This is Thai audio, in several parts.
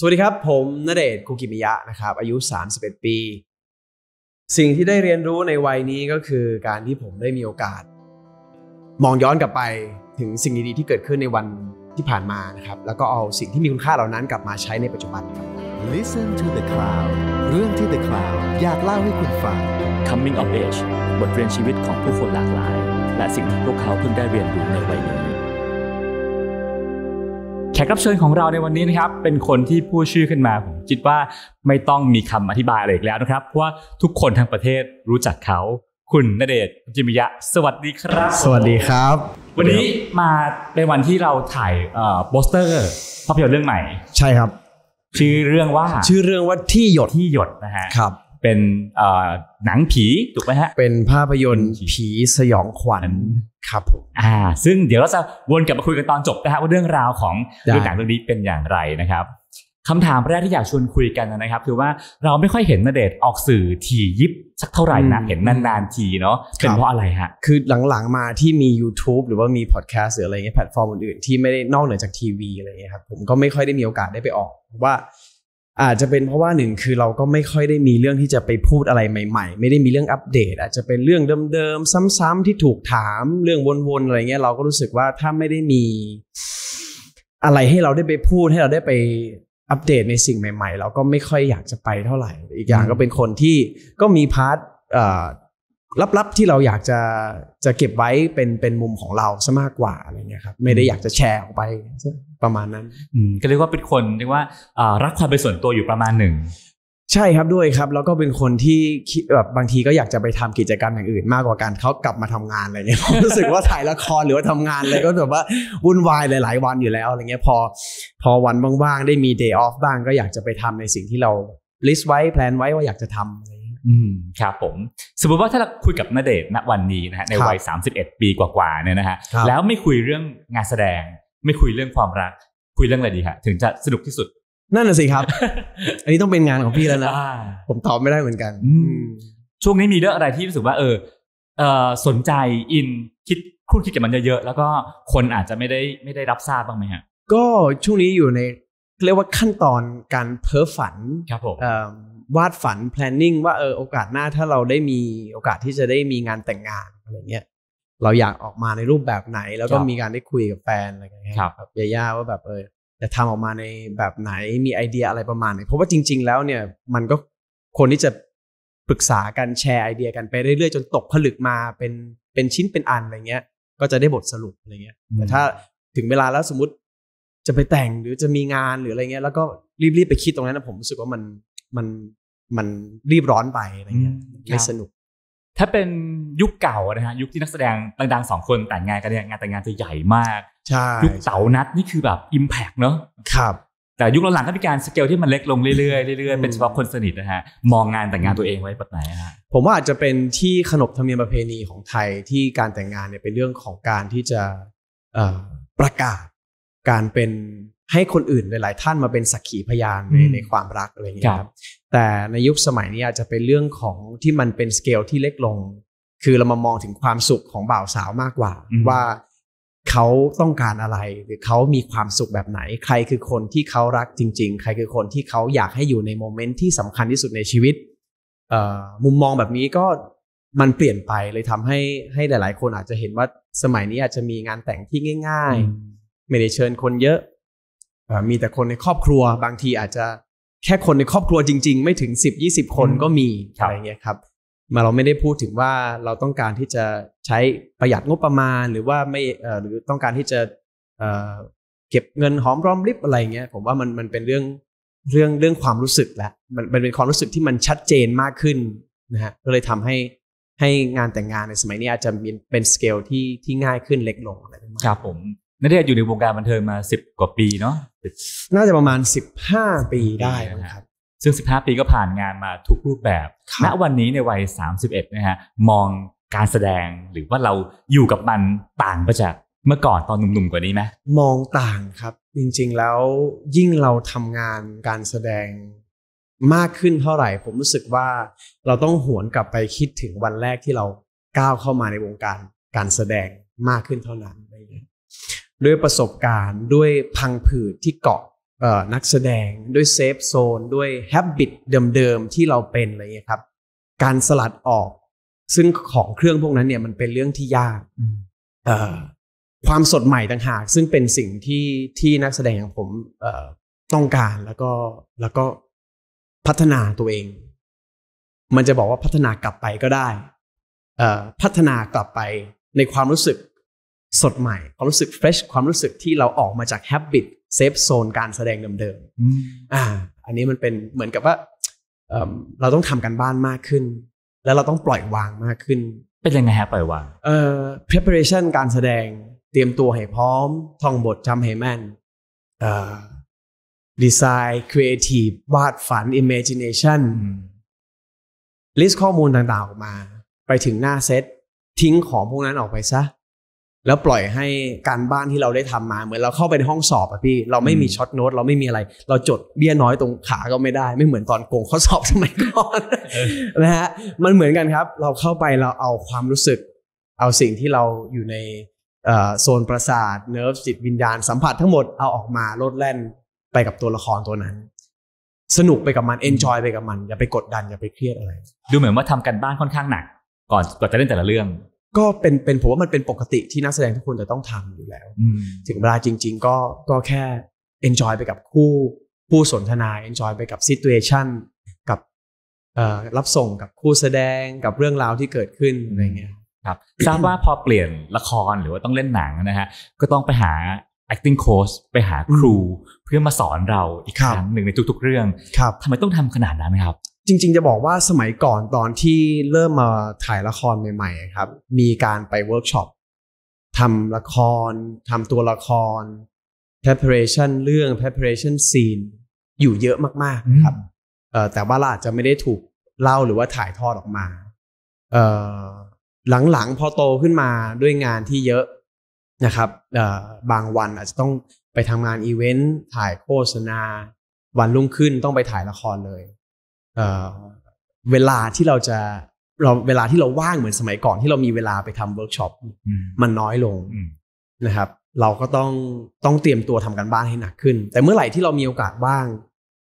สวัสดีครับ ผมนเดชคุกิมิยะนะครับอายุ 31 ปี สิ่งที่ได้เรียนรู้ในวัยนี้ก็คือการที่ผมได้มีโอกาส มองย้อนกลับไปถึงสิ่งดีๆที่เกิดขึ้นในวันที่ผ่านมานะครับแล้วก็เอาสิ่งที่มีคุณค่าเหล่านั้นกลับมาใช้ในปัจจุบันครับ Listen to the cloud เรื่องที่ the cloud อยากเล่าให้คุณฟัง Coming of age บทเรียนชีวิตของผู้คนหลากหลาย และสิ่งที่พวกเขาเพิ่งได้เรียนรู้ในวัยนี้แขกรับเชิญของเราในวันนี้นะครับ เป็นคนที่พูดชื่อขึ้นมาผมคิดว่าไม่ต้องมีคำอธิบายอะไรอีกแล้วนะครับเพราะว่าทุกคนทั้งประเทศรู้จักเขา คุณนเดชจิมิยะ สวัสดีครับสวัสดีครับ วันนี้มาในวันที่เราถ่ายโปสเตอร์ ภาพยนตร์เรื่องใหม่ ใช่ครับชื่อเรื่องว่าชื่อเรื่องว่าที่หยดที่หยดนะฮะครับเป็นหนังผีถูกไหมฮะเป็นภาพยนตร์ ผีสยองขวัญครับอ่า ซึ่งเดี๋ยวเราจะวนกลับมาคุยกันตอนจบนะฮะว่าเรื่องราวของเรื่องหนังเรื่องนี้เป็นอย่างไรนะครับคำถามแรกที่อยากชวนคุยกันนะครับคือว่าเราไม่ค่อยเห็นนเดชออกสื่อทียิบสักเท่าไหร่นะเห็นนานๆทีเนาะเป็นเพราะอะไรฮะคือหลังๆมาที่มี YouTube หรือว่ามีพอดแคสต์หรืออะไรเงี้ยแพลตฟอร์มอื่นๆที่ไม่ได้นอกเหนือจากทีวีอะไรเงี้ยครับผมก็ไม่ค่อยได้มีโอกาสได้ไปออกว่าอาจจะเป็นเพราะว่าหนึ่งคือเราก็ไม่ค่อยได้มีเรื่องที่จะไปพูดอะไรใหม่ ๆ ไม่ได้มีเรื่องอัปเดตอาจจะเป็นเรื่องเดิมๆซ้ำๆที่ถูกถามเรื่องวนๆอะไรเงี้ยเราก็รู้สึกว่าถ้าไม่ได้มีอะไรให้เราได้ไปพูดให้เราได้ไปอัปเดตในสิ่งใหม่ ๆ เราก็ไม่ค่อยอยากจะไปเท่าไหร่ อีกอย่างก็เป็นคนที่ก็มีพาร์ทลับๆที่เราอยากจะจะเก็บไว้เป็นเป็นมุมของเราซะมากกว่าอะไรเงี้ยครับไม่ได้อยากจะแชร์ออกไปประมาณนั้นก็เรียกว่าเป็นคนเรียกว่ารักความเป็นส่วนตัวอยู่ประมาณหนึ่งใช่ครับด้วยครับ แล้วก็เป็นคนที่แบบบางทีก็อยากจะไปทำกิจกรรมอย่างอื่นมากกว่าการเขากลับมาทำงานอะไรเงี้ยผมรู้สึกว่าถ่ายละครหรือว่าทำงานอะไรก็แบบว่าวุ่นวายหลาย ๆ วันอยู่แล้วอะไรเงี้ยพอพอวันว่างๆได้มีเดย์ออฟบ้างก็อยากจะไปทำในสิ่งที่เราลิสต์ไว้แพลนไว้ว่าอยากจะทำอะไรอืมครับผม สมมติว่าถ้าเราคุยกับนเดชณวันนี้นะฮะในวัยสสาิบเอ็ดปีกว่าๆเนี่ยนะฮะแล้วไม่คุยเรื่องงานแสดง ไม่คุยเรื่องความรัก คุยเรื่องอะไรดีฮะถึงจะสนุกที่สุด นั่นแหะสิครับ อันนี้ต้องเป็นงานของพี่แล้วนะ ผมตอบไม่ได้เหมือนกันช่วงนี้มีเรื่องอะไรที่รู้สึกว่า เออสนใจอินคิดคุ้นคิดกับมันเยอะๆ แล้วก็คนอาจจะไม่ได้ไม่ได้รับทราบบ้างไหมฮะก็ช่วงนี้อยู่ในเรียกว่าขั้นตอนการเพ้อฝันครับผมวาดฝัน planning ว่าเออโอกาสหน้าถ้าเราได้มีโอกาสที่จะได้มีงานแต่งงานอะไรเงี้ย เราอยากออกมาในรูปแบบไหน แล้วก็มีการได้คุยกับแฟนอะไรเงี้ยครับยย่าว่าแบบ เออจะทำออกมาในแบบไหนมีไอเดียอะไรประมาณไหนเพราะว่าจริง ๆแล้วเนี่ยมันก็คนที่จะปรึกษากันแชร์ไอเดียกันไปเรื่อย ๆ จนตกผลึกมาเป็นเป็นชิ้นเป็นอันอะไรเงี้ยก็จะได้บทสรุปอะไรเงี้ยแต่ถ้าถึงเวลาแล้วสมมติ จะไปแต่งหรือจะมีงานหรืออะไรเงี้ย แล้วก็รีบๆไปคิดตรงนั้นนะผมรู้สึกว่ามันมันมันรีบร้อนไปอะไรเงี้ยไม่สนุกถ้าเป็นยุคเก่านะฮะยุคที่นักแสดงดังๆสองคนแต่งงานกันเนี่ยงานแต่งงานจะใหญ่มากใช่ยุคเสานัดนี่คือแบบอิมแพกเนาะครับ แต่ยุคหลังๆก็มีการสเกลที่มันเล็กลงเรื่อยๆเรื่อยๆเป็นเฉพาะคนสนิทนะฮะมองงานแต่งงานตัวเองไว้แบบไหนฮะผมว่าอาจจะเป็นที่ขนบธรรมเนียมประเพณีของไทยที่การแต่งงานเนี่ยเป็นเรื่องของการที่จะประกาศการเป็นให้คนอื่นหลาย ๆ ท่านมาเป็นสักขีพยานในในความรักอะไรอย่างเงี้ยครับ แต่ในยุคสมัยนี้อาจจะเป็นเรื่องของที่มันเป็นสเกลที่เล็กลง คือเรามามองถึงความสุขของบ่าวสาวมากกว่า ว่าเขาต้องการอะไร หรือเขามีความสุขแบบไหน ใครคือคนที่เขารักจริง ๆ ใครคือคนที่เขาอยากให้อยู่ในโมเมนต์ที่สำคัญที่สุดในชีวิต มุมมองแบบนี้ก็มันเปลี่ยนไปเลยทำให้ให้หลาย ๆ คนอาจจะเห็นว่าสมัยนี้อาจจะมีงานแต่งที่ง่าย ๆ ไม่ได้เชิญคนเยอะมีแต่คนในครอบครัวบางทีอาจจะแค่คนในครอบครัวจริง ๆ ไม่ถึง10 20คนก็มีอะไรเงี้ยครับมาเราไม่ได้พูดถึงว่าเราต้องการที่จะใช้ประหยัดงบประมาณ หรือว่าไม่หรือต้องการที่จะเก็บเงินหอมรอมริบอะไรเงี้ยผมว่ามันมันเป็นเรื่องเรื่องเรื่องความรู้สึกแหละมันเป็นความรู้สึกที่มันชัดเจนมากขึ้นนะฮะก็เลยทำให้ให้งานแต่งงานในสมัยนี้อาจจะเป็นเป็นสเกลที่ที่ง่ายขึ้นเล็กลงอะไรประมาณครับผมนัเรีอยู่ในวงการบันเทิงมาสิบกว่าปีเนาะ น่าจะประมาณสิบห้าปีได้นะครับ ซึ่งสิบห้าปีก็ผ่านงานมาทุกรูปแบบณวันนี้ในวัยสามสิบเอ็ดนะฮะมองการแสดงหรือว่าเราอยู่กับมันต่างไปจากเมื่อก่อนตอนหนุ่มๆ กว่านี้ไหมมองต่างครับ จริง ๆแล้วยิ่งเราทำงานการแสดงมากขึ้นเท่าไหร่ผมรู้สึกว่า เราต้องหวนกลับไปคิดถึงวันแรกที่เราก้าวเข้ามาในวงการ การแสดงมากขึ้นเท่านั้นเยะด้วยประสบการณ์ด้วยพังผืดที่เกาะนักแสดงด้วยเซฟโซน ด้วยแฮบิตเดิมๆที่เราเป็นอะไรเงี้ยครับ การสลัดออก ซึ่งของเครื่องพวกนั้นเนี่ยมันเป็นเรื่องที่ยากความสดใหม่ต่างหาก ซึ่งเป็นสิ่งที่ที่นักแสดงอย่างผมต้องการแล้วก็แล้วก็พัฒนาตัวเอง มันจะบอกว่าพัฒนากลับไปก็ได้พัฒนากลับไปในความรู้สึกสดใหม่ความรู้สึกเฟรชความรู้สึกที่เราออกมาจากแฮปบิตเซฟโซนการแสดงเดิมๆอ่า อันนี้มันเป็นเหมือนกับว่า เราต้องทำกันบ้านมากขึ้น แล้วเราต้องปล่อยวางมากขึ้น เป็นยังไงฮะปล่อยวางเอ่อ preparation การแสดงเตรียมตัวให้พร้อม ท่องบทจำให้แม่นเอ่อดีไซน์ครีเอทีฟวาดฝัน imagination ลิสต์ข้อมูลต่างๆออกมา ไปถึงหน้าเซตทิ้งของพวกนั้นออกไปซะแล้วปล่อยให้การบ้านที่เราได้ทำมา เหมือนเราเข้าไปในห้องสอบอะพี่ เราไม่มีช็อตโน้ตเราไม่มีอะไร เราจดเบี้ยน้อยตรงขาก็ไม่ได้ ไม่เหมือนตอนโกงข้อสอบสมัยก่อนนะฮะ มันเหมือนกันครับ เราเข้าไปเราเอาความรู้สึก เอาสิ่งที่เราอยู่ในโซนประสาทเนิร์ฟจิตวิญญาณสัมผัสทั้งหมดเอาออกมาโลดแล่นไปกับตัวละครตัวนั้น สนุกไปกับมันเอนจอยไปกับมันอย่าไปกดดันอย่าไปเครียดอะไร ดูเหมือนว่าทำกันบ้านค่อนข้างหนัก ก่อนก่อนจะเล่นแต่ละเรื่องก็เป็นเป็นผมว่ามันเป็นปกติที่นักแสดงทุกคนจะต้องทำอยู่แล้ว ถึงเวลาจริง ๆก็ก็แค่ enjoy ไปกับคู่ผู้สนทนา enjoy ไปกับ situation กับรับส่งกับคู่แสดงกับเรื่องราวที่เกิดขึ้นอะไรเงี้ยครับทราบว่าพอเปลี่ยนละครหรือว่าต้องเล่นหนังนะฮะก็ต้องไปหา acting coach ไปหาครูเพื่อมาสอนเราอีกครั้งหนึ่งในทุกๆเรื่องทำไมต้องทำขนาดนั้นครับจริงๆจะบอกว่าสมัยก่อนตอนที่เริ่มมาถ่ายละครใหม่ ๆ ครับ มีการไปเวิร์กช็อปทำละคร ทำตัวละคร preparation เรื่อง preparation scene อยู่เยอะมากๆครับแต่ว่าเราอาจจะไม่ได้ถูกเล่าหรือว่าถ่ายทอดออกมา หลังๆพอโตขึ้นมาด้วยงานที่เยอะนะครับบางวันอาจจะต้องไปทำงานอีเวนต์ถ่ายโฆษณา วันรุ่งขึ้นต้องไปถ่ายละครเลยเวลาที่เราจะเราเวลาที่เราว่างเหมือนสมัยก่อนที่เรามีเวลาไปทำเวิร์กช็อปมันน้อยลง นะครับ เราก็ต้องต้องเตรียมตัวทำกันบ้านให้หนักขึ้น แต่เมื่อไหร่ที่เรามีโอกาสว่าง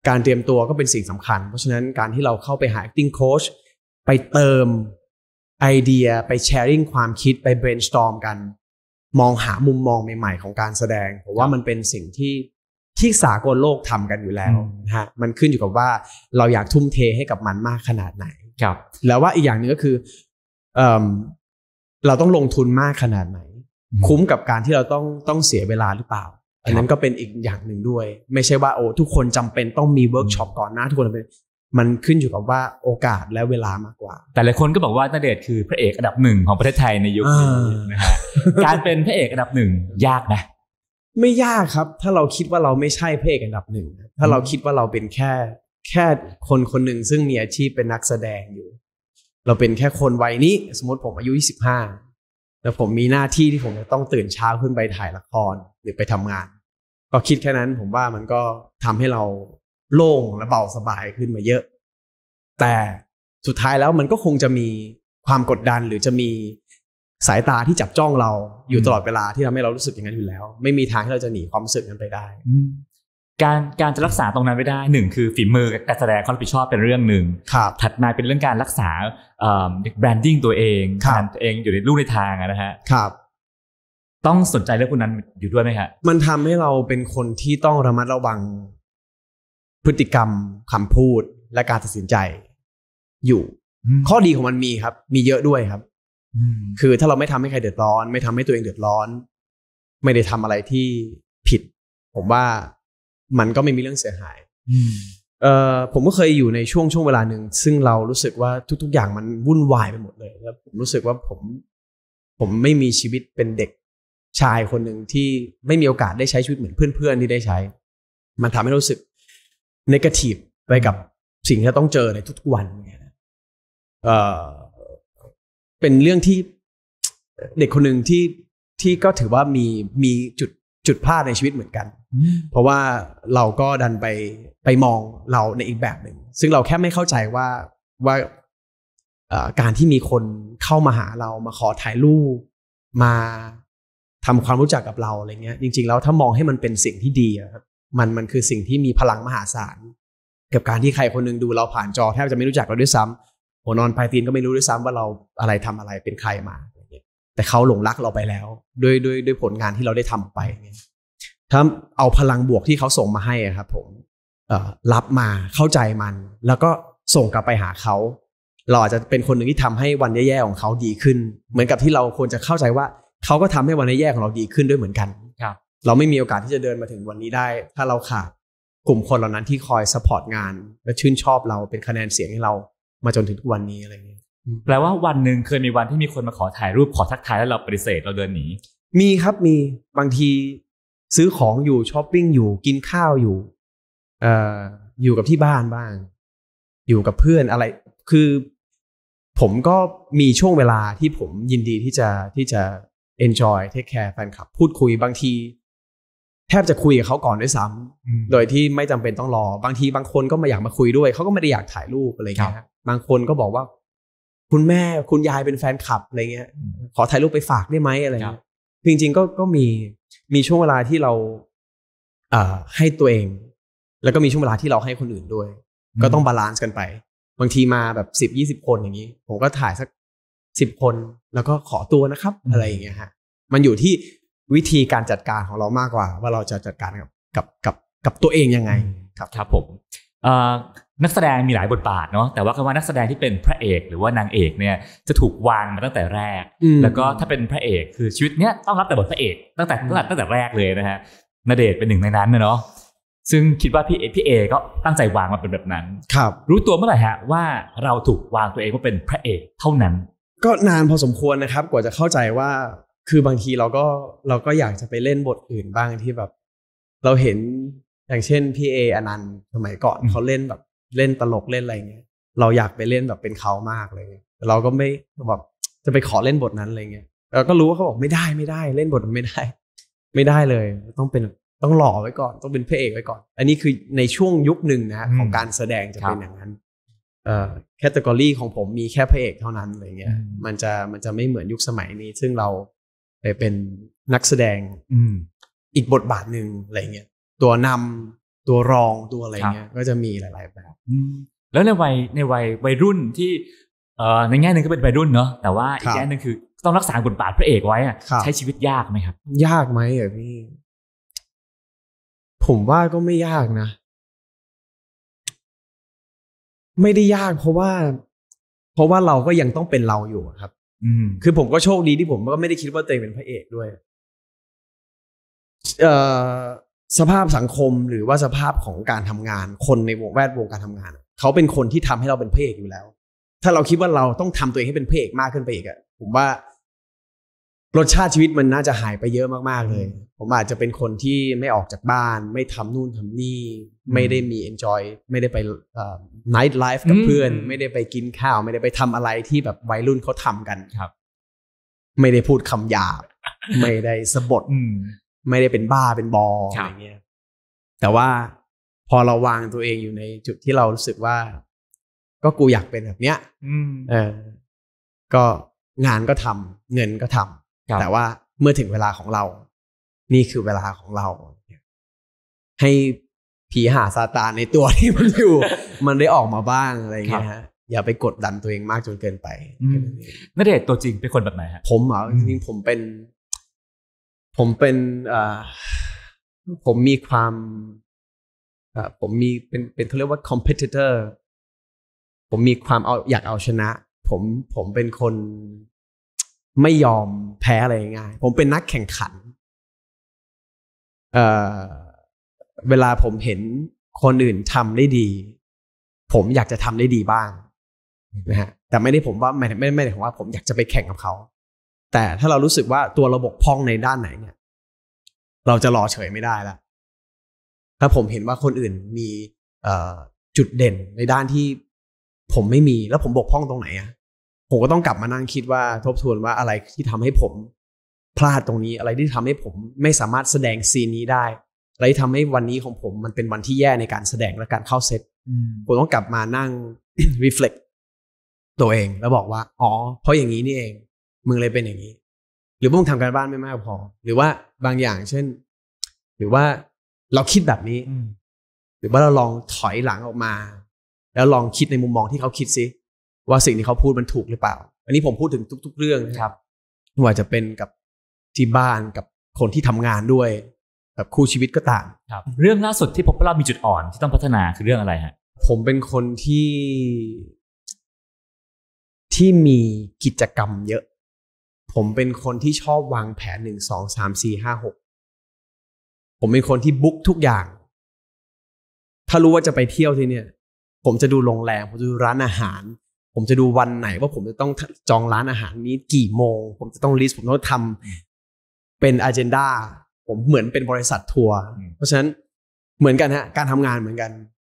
การเตรียมตัวก็เป็นสิ่งสำคัญ เพราะฉะนั้นการที่เราเข้าไปหา acting coach ไปเติมไอเดียไปแชร์ริ่งความคิดไป brainstorm กัน มองหามุมมองใหม่ๆ ของการแสดงผมว่ามันเป็นสิ่งที่ที่สากลโลกทำกันอยู่แล้วนะฮะมันขึ้นอยู่กับว่าเราอยากทุ่มเทให้กับมันมากขนาดไหน ครับ แล้วว่าอีกอย่างหนึ่งก็คือเอเราต้องลงทุนมากขนาดไหน คุ้มกับการที่เราต้องต้องเสียเวลาหรือเปล่าอันนั้นก็เป็นอีกอย่างหนึ่งด้วย ไม่ใช่ว่า โอ้ทุกคนจำเป็นต้องมีเวิร์กช็อปก่อนหน้าทุกคนมันขึ้นอยู่กับว่าโอกาสและเวลามากกว่า แต่หลายคนก็บอกว่านาเดชคือพระเอกอันดับหนึ่งของประเทศไทยในยุคนี้นะฮะการเป็นพระเอกอันดับหนึ่งยากนะไม่ยากครับถ้าเราคิดว่าเราไม่ใช่พเอกอันดับหนึ่งถ้าเราคิดว่าเราเป็นแค่ แค่คนคนหนึ่งซึ่งมีอาชีพเป็นนักแสดงอยู่ เราเป็นแค่คนวัยนี้สมมติผมอายุ 25แล้วผมมีหน้าที่ที่ผมจะต้องตื่นเช้าขึ้นไปถ่ายละครหรือไปทำงาน ก็คิดแค่นั้นผมว่ามันก็ทำให้เราโล่งและเบาสบายขึ้นมาเยอะ แต่สุดท้ายแล้วมันก็คงจะมีความกดดันหรือจะมีสายตาที่จับจ้องเราอยู่ตลอดเวลาที่ทำให้เรารู้สึกอย่างนั้นอยู่แล้ว ไม่มีทางที่เราจะหนีความรู้สึกนั้นไปได้การการจะรักษาตรงนั้นไม่ได้หนึ่งคือฝีมือการแสดงความรับผิดชอบเป็นเรื่องหนึ่งถัดมาเป็นเรื่องการรักษาแบรนดิ้งตัวเองการตัวเองอยู่ในรูปในทางนะฮะครับ ต้องสนใจเรื่องพวกนั้นอยู่ด้วยไหมครับมันทำให้เราเป็นคนที่ต้องระมัดระวังพฤติกรรม คำพูด และการตัดสินใจ อยู่ ข้อดีของมันมีครับ มีเยอะด้วยครับคือถ้าเราไม่ทำให้ใครเดือดร้อน ไม่ทำให้ตัวเองเดือดร้อน ไม่ได้ทำอะไรที่ผิด ผมว่ามันก็ไม่มีเรื่องเสียหายเออผมก็เคยอยู่ในช่วงช่วงเวลาหนึ่งซึ่งเรารู้สึกว่าทุกๆ อย่างมันวุ่นวายไปหมดเลยแล้วผมรู้สึกว่าผมผมไม่มีชีวิตเป็นเด็กชายคนหนึ่งที่ไม่มีโอกาสได้ใช้ชีวิตเหมือนเพื่อนๆที่ได้ใช้ มันทำให้รู้สึกนกาทีฟไปกับสิ่งที่ต้องเจอในทุกๆวันเนี่ยเออเป็นเรื่องที่เด็กคนหนึ่งที่ที่ก็ถือว่ามีมีจุดจุดพลาดในชีวิตเหมือนกันเพราะว่าเราก็ดันไปไปมองเราในอีกแบบหนึ่ง ซึ่งเราแค่ไม่เข้าใจว่าว่าการที่มีคนเข้ามาหาเรามาขอถ่ายรูปมาทำความรู้จักกับเราอะไรเงี้ย จริง ๆ แล้วถ้ามองให้มันเป็นสิ่งที่ดีครับมันมันคือสิ่งที่มีพลังมหาศาลกับการที่ใครคนนึงดูเราผ่านจอแทบจะไม่รู้จักเราด้วยซ้ำัวนอนายตีนก็ไม่รู้ด้วยซ้ำว่าเราอะไรทำอะไรเป็นใครมา แต่เขาหลงรักเราไปแล้วด้วยด้วยด้วยผลงานที่เราได้ทำไป ถ้าเอาพลังบวกที่เขาส่งมาให้ครับผมรับมาเข้าใจมัน แล้วก็ส่งกลับไปหาเขาเราอาจจะเป็นคนหนึ่งที่ทำให้วันแย่ๆ ของเขาดีขึ้น เหมือนกับที่เราควรจะเข้าใจว่าเขาก็ทำให้วันแย่ๆของเราดีขึ้นด้วยเหมือนกันครับ เราไม่มีโอกาสที่จะเดินมาถึงวันนี้ได้ ถ้าเราขาดกลุ่มคนเหล่านั้นที่คอยสปอร์ตงานและชื่นชอบเราเป็นคะแนนเสียงให้เรามาจนถึงทุกวันนี้อะไรเงี้ยแปลว่าวันหนึ่งเคยมีวันที่มีคนมาขอถ่ายรูปขอทักทาย แล้วเราปฏิเสธเราเดินหนีมีครับมีบางทีซื้อของอยู่ช้อปปิ้งอยู่ กินข้าวอยู่เอ่ออยู่กับที่บ้านบ้าง อยู่กับเพื่อนอะไร คือ ผมก็มีช่วงเวลาที่ผมยินดีที่จะที่จะ enjoy take care แฟนคลับ พูดคุยบางที แทบจะคุยกับเขาก่อนด้วยซ้ำโดยที่ไม่จำเป็นต้องรอบางทีบางคนก็มาอยากมาคุยด้วยเขาก็ไม่ได้อยากถ่ายรูปอะไรอย่างเงี้ยบางคนก็บอกว่าคุณแม่คุณยายเป็นแฟนคลับอะไรเงี้ย ขอถ่ายรูปไปฝากได้ไหมอะไรเงี้ยจริง ๆ ก็ก็มีมีช่วงเวลาที่เรา เอ่อให้ตัวเอง แล้วก็มีช่วงเวลาที่เราให้คนอื่นด้วย ก็ต้องบาลานซ์กันไป บางทีมาแบบสิบยี่สิบคนอย่างนี้ผมก็ถ่ายสักสิบคนแล้วก็ขอตัวนะครับอะไรอย่างเงี้ยฮะมันอยู่ที่วิธีการจัดการของเรามากกว่า ว่าเราจะจัดการกับกับกับกับตัวเองยังไงครับครับผมนักแสดงมีหลายบทบาทเนาะแต่ว่าคำว่านักแสดงที่เป็นพระเอก หรือว่านางเอกเนี่ยจะถูกวางมาตั้งแต่แรกแล้วก็ถ้าเป็นพระเอก คือชีวิตเนี้ยต้องรับแต่บทพระเอกตั้งแต่ตั้งแต่ตั้งแต่แรกเลยนะฮะนาเดชเป็นหนึ่งในนั้นเนาะซึ่งคิดว่าพี่เอพี่เอก็ตั้งใจวางมาเป็นแบบนั้น ครับ รู้ตัวเมื่อไหร่ฮะว่าเราถูกวางตัวเองว่าเป็นพระเอกเท่านั้น ก็นานพอสมควรนะครับกว่าจะเข้าใจว่า คือบางทีเราก็เราก็อยากจะไปเล่นบทอื่นบ้างที่แบบเราเห็นอย่างเช่นพี่เออนันต์สมัยก่อนเขาเล่นแบบเล่นตลกเล่นอะไรเงี้ยเราอยากไปเล่นแบบเป็นเขามากเลย่เราก็ไม่แบบจะไปขอเล่นบทนั้นอะไรเงี้ยเราก็รู้ว่าเขาบอกไม่ได้ไม่ได้ เล่นบทไม่ได้ ไม่ได้เลยต้องเป็นต้องหล่อไว้ก่อนต้องเป็นพระเอกไว้ก่อน อันนี้คือในช่วงยุคหนึ่งนะ ของการแสดงจะเป็นอย่างนั้น เอ่อ แคตตากรีของผมมีแค่พระเอกเท่านั้นอะไรเงี้ยมันจะมันจะไม่เหมือนยุคสมัยนี้ ซึ่งเราไปเป็นนักแสดงอือีกบทบาทหนึ่งอะไรเงี้ย ตัวนำตัวรองตัวอะไรเงี้ยก็จะมีหลาย ๆ แบบแล้วในวัยในวัยวัยรุ่นที่อในแง่หนึ่งก็เป็นวัยรุ่นเนาะแต่ว่าอีกแง่หนึ่งคือ ต้องรักษาบทบาทพระเอกไว้อะใช้ชีวิตยากไหมครับ ยากไหมอ่ะพี่ผมว่าก็ไม่ยากนะ ไม่ได้ยากเพราะว่าเพราะว่าเราก็ยังต้องเป็นเราอยู่ครับ อืมคือผมก็โชคดีที่ผมก็ไม่ได้คิดว่าตัวเองเป็นพระเอกด้วย เอ่อสภาพสังคมหรือว่าสภาพของการทำงาน คนในวงแวดวงการทำงาน เขาเป็นคนที่ทำให้เราเป็นเพศอยู่แล้ว ถ้าเราคิดว่าเราต้องทำตัวเองให้เป็นเพกมากขึ้นไปอีกอะผมว่ารสชาติชีวิตมันน่าจะหายไปเยอะมากๆเลย ผมอาจจะเป็นคนที่ไม่ออกจากบ้าน ไม่ทำนู่นทำนี่ ไม่ได้มีเอนจอยไม่ได้ไปไนท์ไลฟ์กับเพื่อน ไม่ได้ไปกินข้าว ไม่ได้ไปทำอะไรที่แบบวัยรุ่นเขาทำกันครับ ไม่ได้พูดคำหยาบไม่ได้สะบดไม่ได้เป็นบ้าเป็นบออะไรเงี้ย แต่ว่าพอเราวางตัวเองอยู่ในจุดที่เรารู้สึกว่า ก็กูอยากเป็นแบบ เนี้ยเออ ก็งานก็ทำ เงินก็ทำแต่ว่าเมื่อถึงเวลาของเรา นี่คือเวลาของเรา ให้ผีหาซาตานในตัวที่มันอยู่ มันได้ออกมาบ้างอะไรเงี้ยฮะ อย่าไปกดดันตัวเองมากจนเกินไปนักเดทตัวจริงเป็นคนแบบไหนฮะ ผมเหรอจริงผมเป็นผมเป็นผมมีความผมมีเป็นเป็นเขาเรียกว่า competitor ผมมีความเอาอยากเอาชนะ ผม ผมเป็นคนไม่ยอมแพ้อะไรง่ายผมเป็นนักแข่งขันเเวลาผมเห็นคนอื่นทำได้ดี ผมอยากจะทำได้ดีบ้างนะฮะ แต่ไม่ได้ผมว่าไม่ไม่ไม่ได้ผมว่า ผมอยากจะไปแข่งกับเขาแต่ถ้าเรารู้สึกว่าตัวระบบพ่องในด้านไหนเนี่ยเราจะรอเฉยไม่ได้ละถ้าผมเห็นว่าคนอื่นมีจุดเด่นในด้านที่ผมไม่มี แล้วผมบกพร่องตรงไหนอะผมก็ต้องกลับมานั่งคิดว่า ทบทวนว่าอะไรที่ทำให้ผมพลาดตรงนี้ อะไรที่ทำให้ผมไม่สามารถแสดงซีนนี้ได้ อะไรที่ทำให้วันนี้ของผมมันเป็นวันที่แย่ในการแสดงและการเข้าเซตผมต้องกลับมานั่ง r e f l e ็กตัวเองแล้วบอกว่า อ๋อ เพราะอย่างนี้นี่เองมึงเลยเป็นอย่างนี้หรือมึงทำการบ้านไม่มากพอ หรือว่าบางอย่างเช่น หรือว่าเราคิดแบบนี้หรือว่าเราลองถอยหลังออกมา แล้วลองคิดในมุมมองที่เขาคิดซิ ว่าสิ่งที่เขาพูดมันถูกหรือเปล่า อันนี้ผมพูดถึงทุก ๆ เรื่องนะครับไม่ว่าจะเป็นกับที่บ้านกับคนที่ทำงานด้วยกับคู่ชีวิตก็ตามครับ เรื่องล่าสุดที่พบว่าเรามีจุดอ่อน ที่ต้องพัฒนาคือเรื่องอะไรฮะ ผมเป็นคนที่ ที่มีกิจกรรมเยอะผมเป็นคนที่ชอบวางแผนหนึ่งสองสามสี่ห้าหก ผมเป็นคนที่บุ๊กทุกอย่าง ถ้ารู้ว่าจะไปเที่ยวที่เนี่ย ผมจะดูโรงแรมผมจะดูร้านอาหาร ผมจะดูวันไหนว่าผมจะต้องจองร้านอาหารนี้กี่โมง ผมจะต้องลิสต์ผมต้องทำเป็นอันเจนดา ผมเหมือนเป็นบริษัททัวร์ เพราะฉะนั้นเหมือนกันฮะการทำงานเหมือนกัน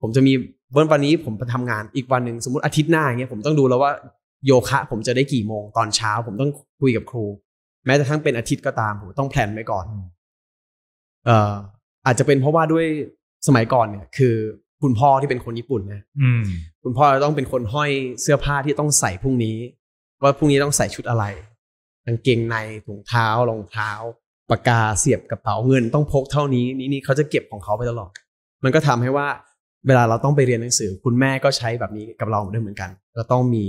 ผมจะมีวันวันนี้ผมไปทำงานอีกวันหนึ่งสมมติอาทิตย์หน้าอย่างเงี้ยผมต้องดูแล้วว่าโยคะผมจะได้กี่โมงตอนเช้าผมต้องคุยกับครู แม้ตะทั้งเป็นอาทิตย์ก็ตามผมต้องแพลนไว้ก่อนเอ่อ อาจจะเป็นเพราะว่าด้วยสมัยก่อนเนี่ย คือคุณพ่อที่เป็นคนญี่ปุ่นนะคุณพ่อต้องเป็นคนห้อยเสื้อผ้าที่ต้องใส่พรุ่งนี้ว่าพรุ่งนี้ต้องใส่ชุดอะไรกางเกงในถุงเท้ารองเท้าปากกาเสียบกระเป๋าเงินต้องพกเท่านี้นี่นี่เขาจะเก็บของเขาไปตลอดมันก็ทำให้ว่า เวลาเราต้องไปเรียนหนังสือ คุณแม่ก็ใช้แบบนี้กับเราด้วยเหมือนกันเราต้องมี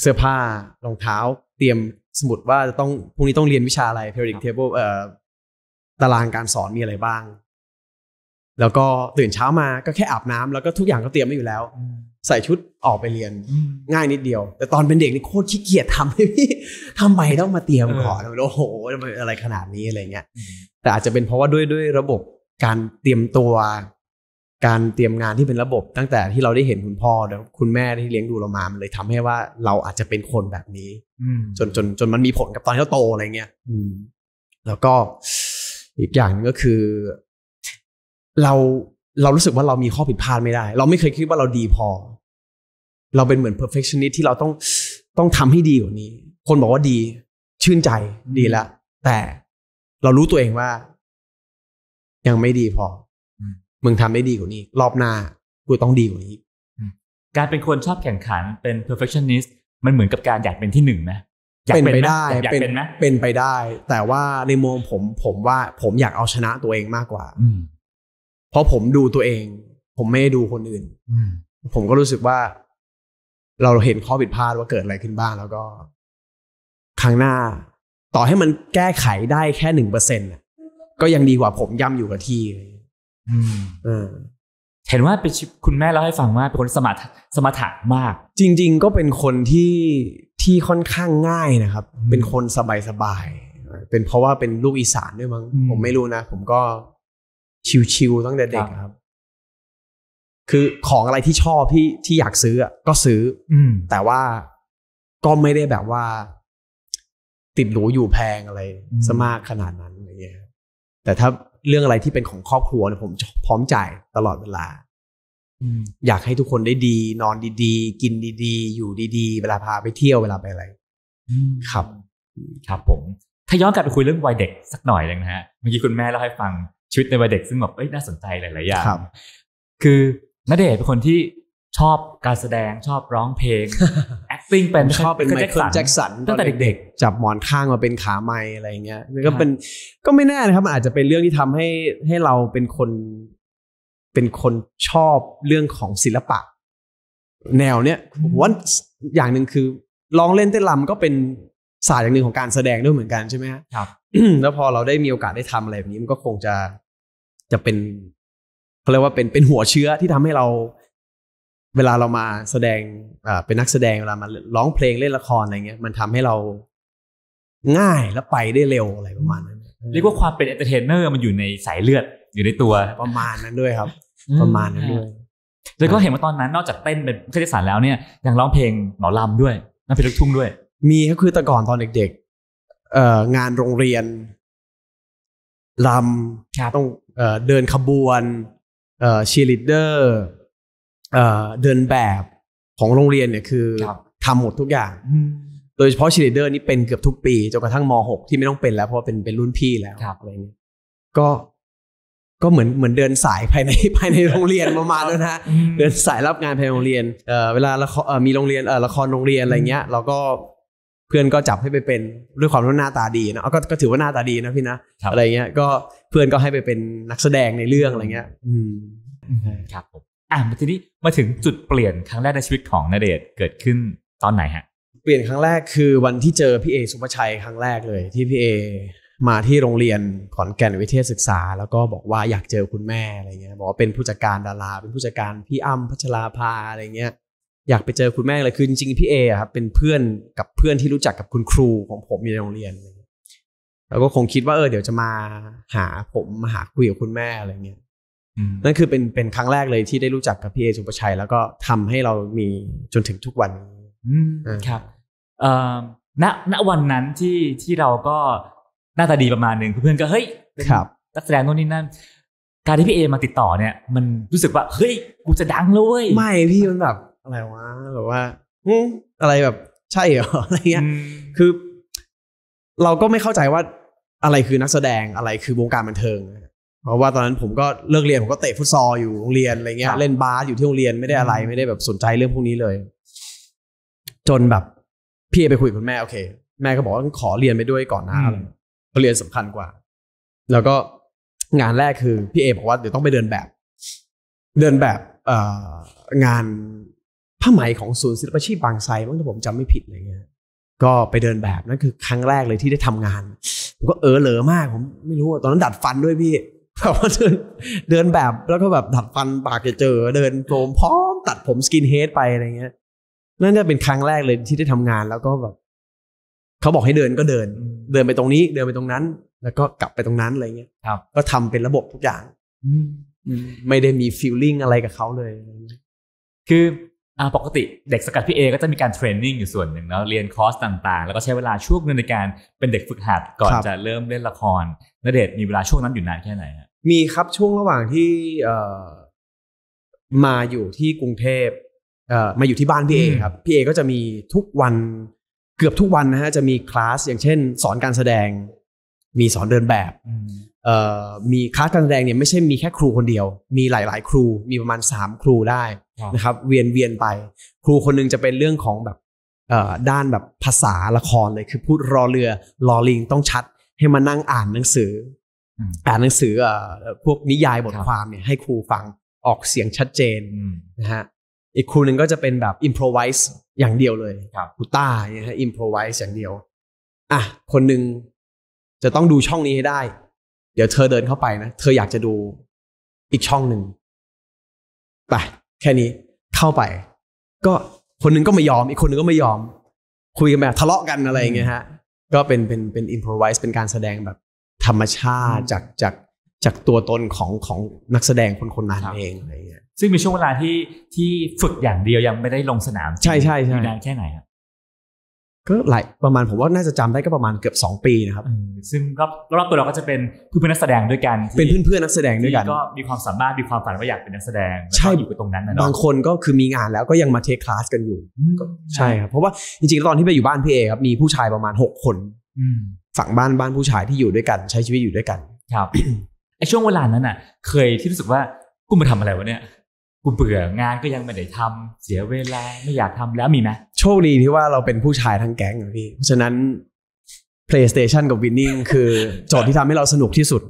เสื้อผ้ารองเท้าเตรียมสมุดว่าจะต้องพรุ่งนี้ต้องเรียนวิชาอะไร periodic table เอ่อตารางการสอนมีอะไรบ้าง แล้วก็ตื่นเช้ามาก็แค่อาบน้ำแล้วก็ทุกอย่างก็เตรียมไว้อยู่แล้ว ใส่ชุดออกไปเรียนง่ายนิดเดียว แต่ตอนเป็นเด็กนี่โคตรขี้เกียจทำเลยพี่ทำไม ต้องมาเตรียมก่อนโอ้โหอะไรขนาดนี้ อะไรเงี้ยแต่อาจจะเป็นเพราะว่าด้วยด้วยระบบการเตรียมตัวการเตรียมงานที่เป็นระบบตั้งแต่ที่เราได้เห็นคุณพ่อแล้วคุณแม่ที่เลี้ยงดูเรามามันเลยทำให้ว่าเราอาจจะเป็นคนแบบนี้จนจนจนมันมีผลกับตอนที่เราโตอะไรเงี้ยแล้วก็อีกอย่างนึงก็คือ เราเรารู้สึกว่าเรามีข้อผิดพลาดไม่ได้ เราไม่เคยคิดว่าเราดีพอ เราเป็นเหมือน perfectionist ที่เราต้องต้องทำให้ดีกว่านี้ คนบอกว่าดี ชื่นใจดีละแต่เรารู้ตัวเองว่า ยังไม่ดีพอมึงทำได้ดีกว่านี้ รอบหน้ากูต้องดีกว่านี้ การเป็นคนชอบแข่งขันเป็น perfectionist มันเหมือนกับการอยากเป็นที่หนึ่งนะอยากเป็นไปได้อยากเป็นไหม เป็นไปได้ แต่ว่าในมุมผมผมว่าผมอยากเอาชนะตัวเองมากกว่าอเพราะผมดูตัวเอง ผมไม่ดูคนอื่น อืผมก็รู้สึกว่าเราเห็นข้อผิดพลาดว่าเกิดอะไรขึ้นบ้างแล้วก็ครั้งหน้าต่อให้มันแก้ไขได้แค่หนึ่งเปอร์เซ็นต์ก็ยังดีกว่าผมย่ำอยู่กับที่เลยเออเห็นว่าเป็นคุณแม่เล่าให้ฟังว่าเป็นคนสมาสมาถะมาก จริงๆ ก็เป็นคนที่ที่ค่อนข้างง่ายนะครับ เป็นคนสบายสบายเป็นเพราะว่าเป็นลูกอีสานด้วยมั้งผมไม่รู้นะ ผมก็ชิวๆตั้งแต่เด็กครับ คือของอะไรที่ชอบที่ที่อยากซื้อก็ซื้อ อืแต่ว่าก็ไม่ได้แบบว่า ติดหรูอยู่แพงอะไรซะมากขนาดนั้นอะไรเงี้ย แต่ถ้าเรื่องอะไรที่เป็นของครอบครัวเนี่ยผมพร้อมจ่ายตลอดเวลาอยากให้ทุกคนได้ดี นอนดี ๆ กินดี ๆ อยู่ดีๆ เวลาพาไปเที่ยวเวลาไปอะไรครับครับ ผมถ้าย้อนกลับไปคุยเรื่องวัยเด็กสักหน่อยนึงนะฮะเมื่อกี้คุณแม่เล่าให้ฟังชีวิตในวัยเด็กซึ่งแบบเอ้ยน่าสนใจหลายๆอย่างคือณเดชเป็นคนที่ชอบการแสดงชอบร้องเพลง acting เป็นชอบเป็นไมเคิลแจ็คสันตั้งแต่เด็ก ๆจับหมอนข้างมาเป็นขาไม้อะไรเงี้ยก็เป็นก็ไม่แน่นะครับมันอาจจะเป็นเรื่องที่ทำให้ ให้เราเป็นคน เป็นคนชอบเรื่องของศิลปะ แนวเนี้ยว่าอย่างหนึ่งคือร้องเล่นเต้นรำก็เป็นศาสตร์อย่างหนึ่งของการแสดงด้วยเหมือนกันใช่ไหมครับแล้วพอเราได้มีโอกาสได้ทำอะไรแบบนี้มันก็คงจะจะเป็นเขาเรียกว่าเป็นเป็นหัวเชื้อที่ทำให้เราเวลาเรามาแสดงเป็นนักแสดงเวลามาร้องเพลงเล่นละครอะไรเงี้ย มันทำให้เราง่ายแล้วไปได้เร็วอะไรประมาณนั้นเรียกว่าความเป็นเอนเตอร์เทนเนอร์มันอยู่ในสายเลือดอยู่ในตัวประมาณนั้นด้วยครับ ประมาณนั้นด้วยแล้วก็เห็นว่าตอนนั้น นอกจากเต้นเป็นคณิตศาสารแล้วเนี่ยยังร้องเพลงหมอลำด้วยนักเพลงลูกทุ่งด้วย มีก็คือแต่ก่อนตอนเด็ก ๆ เอ่องานโรงเรียน ลำต้องเดินขบวนเชียร์ลีดเดอร์เดินแบบของโรงเรียนเนี่ยคือทำหมดทุกอย่างโดยเฉพาะชีเเดอร์นี่เป็นเกือบทุกปีจนกระทั่งม .6 ที่ไม่ต้องเป็นแล้ว เพราะเป็นเป็นรุ่นพี่แล้วอะไรเงี้ยก็ก็เหมือนเหมือนเดินสายภายในภายในโรงเรียนประมาณนั้นะเดินสายรับงานภายในโรงเรียนเเวลาละครมีโรงเรียนละครโรงเรียนอะไรเงี้ยเราก็ เพื่อนก็จับให้ไปเป็นด้วยความที่หน้าตาดีนะก็ก็ถือว่าหน้าตาดีนะพี่นะอะไรเงี้ยก็เพื่อนก็ให้ไปเป็นนักแสดงในเรื่องอะไรเงี้ย อืมครับผมอ่ะ ทีนี้มาถึงจุดเปลี่ยนครั้งแรกในชีวิตของนาเดชเกิดขึ้นตอนไหนฮะเปลี่ยนครั้งแรกคือวันที่เจอพี่เอสุภชัยครั้งแรกเลย ที่พี่เอมาที่โรงเรียนขอนแก่นวิเทศศึกษา แล้วก็บอกว่าอยากเจอคุณแม่อะไรเงี้ยบอกว่าเป็นผู้จัดการดารา เป็นผู้จัดการพี่อ้ำพัชราภาอะไรเงี้ยอยากไปเจอคุณแม่เลยคือจริงๆพี่เอครับเป็นเพื่อนกับเพื่อนที่รู้จักกับคุณครูของผมในโรงเรียนแล้วก็คงคิดว่าเออเดี๋ยวจะมาหาผมมาหาคุยกับคุณแม่อะไรเงี้ยนั่นคือเป็นเป็นครั้งแรกเลยที่ได้รู้จักกับพี่เอสุปชัยแล้วก็ทำให้เรามีจนถึงทุกวันครับณณวันนั้นที่ที่เราก็หน้าตาดีประมาณหนึ่งเพื่อนก็เฮ้ยเนักแสดงโน่นนี่นั่น การที่พี่เอ มาติดต่อเนี่ย มันรู้สึกว่า เฮ้ย กูจะดังเลยไม่พี่มันแบบอะไรวะแบบว่าอะไรแบบใช่เหรอ อะไรเงี้ยคือเราก็ไม่เข้าใจว่าอะไรคือนักแสดงอะไรคือวงการบันเทิงเพราะว่าตอนนั้นผมก็เลิกเรียน ผมก็เตะฟุตซอลอยู่โรงเรียนอะไรเงี้ย เล่นบาสอยู่ที่โรงเรียนไม่ได้อะไรไม่ได้แบบสนใจเรื่องพวกนี้เลย จนแบบพี่ไปคุยกับแม่โอเค แม่ก็บอกว่าขอเรียนไปด้วยก่อนนะอะไรเพราะเรียนสำคัญกว่า แล้วก็งานแรกคือพี่เอ บอกว่าเดี๋ยวต้องไปเดินแบบ เดินแบบงานผ้าไหมของศูนย์ศิลปชีพบางไทรมั้งถ้าผมจำไม่ผิดอะไรเงี้ยก็ไปเดินแบบนั่นคือ ครั้งแรกเลยที่ได้ทำงาน ผมก็เออเหลอมากผมไม่รู้ ตอนนั้นดัดฟันด้วยพี่แบบว่าเดินเดินแบบแล้วก็แบบดัดฟันปากจะเจอ เดินโฟมพร้อมตัดผมสกินเฮดไปอะไรเงี้ยนั่นจะเป็นครั้งแรกเลย ที่ได้ทำงาน แล้วก็แบบ เขาบอกให้เดินก็เดิน เดินไปตรงนี้ เดินไปตรงนั้น แล้วก็กลับไปตรงนั้นอะไรเงี้ยครับ ก็ทำเป็นระบบทุกอย่างไม่ได้มีฟีลลิ่งอะไรกับเขาเลย คือปกติเด็กสกัดพี่เอก็จะมีการเทรนนิ่งอยู่ส่วนหนึ่งเนาะเรียนคอร์สต่างๆ แล้วก็ใช้เวลาช่วงนึงในการเป็นเด็กฝึกหัดก่อนจะเริ่มเล่นละครนเดชมีเวลาช่วงนั้นอยู่นานแค่ไหนฮะมีครับช่วงระหว่างที่มาอยู่ที่กรุงเทพมาอยู่ที่บ้านพี่เอครับพี่เอก็จะมีทุกวันเกือบทุกวันนะฮะจะมีคลาสอย่างเช่นสอนการแสดง มีสอนเดินแบบมีคลาสการแสดงเนี่ยไม่ใช่มีแค่ครูคนเดียว มีหลาย ๆ ครู มีประมาณ3ครูได้นะครับเวียนเวียนไป ครูคนนึงจะเป็นเรื่องของแบบด้านแบบภาษาละครเลยคือพูดรอเรือรอลิงต้องชัดให้มานั่งอ่านหนังสืออ่านหนังสือพวกนิยายบทความเนี่ย ให้ครูฟังออกเสียงชัดเจนนะฮะอีกครูหนึ่งก็จะเป็นแบบอิมพรไวส์อย่างเดียวเลยครูต้าเนี่ยฮะอิมพรไวส์อย่างเดียวอ่ะคนหนึ่งจะต้องดูช่องนี้ให้ได้ เดี๋ยวเธอเดินเข้าไปนะ เธออยากจะดูอีกช่องหนึ่งไปแค่นี้เข้าไปก็คนนึงก็ไม่ยอม อีกคนนึงก็ไม่ยอม คุยกันแบบทะเลาะกันอะไรอย่างเงี้ยฮะ ก็เป็นเป็นเป็นอินพรไวส์เป็นการแสดงแบบธรรมชาติจากจากจากตัวตนของของนักแสดงคนคนนั้นเองอะไรเงี้ยซึ่งเป็นช่วงเวลาที่ที่ฝึกอย่างเดียวยังไม่ได้ลงสนามใช่ใช่ใช่นานแค่ไหนครับก็หลายประมาณผมว่าน่าจะจำได้ก็ประมาณเกือบ2 ปีนะครับซึ่งก็รอบตัวเราก็จะเป็นเพื่อนนักแสดงด้วยกัน เป็นเพื่อนอนักแสดงด้วยกันก็มีความสามารถมีความฝันว่าอยากเป็นนักแสดงใช่อยู่ตรงนั้นนะบางคนก็คือมีงานแล้วก็ยังมาเทคคลาสกันอยู่ใช่ครับเพราะว่าจริงๆตอนที่ไปอยู่บ้านพี่เอครับมีผู้ชายประมาณ 6 คนฝั่งบ้านบ้านผู้ชายที่อยู่ด้วยกัน ใช้ชีวิตอยู่ด้วยกันครับไอช่วงเวลานั้นอ่ะเคยที่รู้สึกว่ากูมาทำอะไรวะเนี่ยกูเบื่องานก็ยังไม่ได้ทำ เสียเวลา ไม่อยากทำแล้วมีไหมโชคดีที่ว่าเราเป็นผู้ชายทั้งแก๊งพี่เพราะฉะนั้น PlayStation กับวินนิ่งคือโจทย์ที่ทำให้เราสนุกที่สุด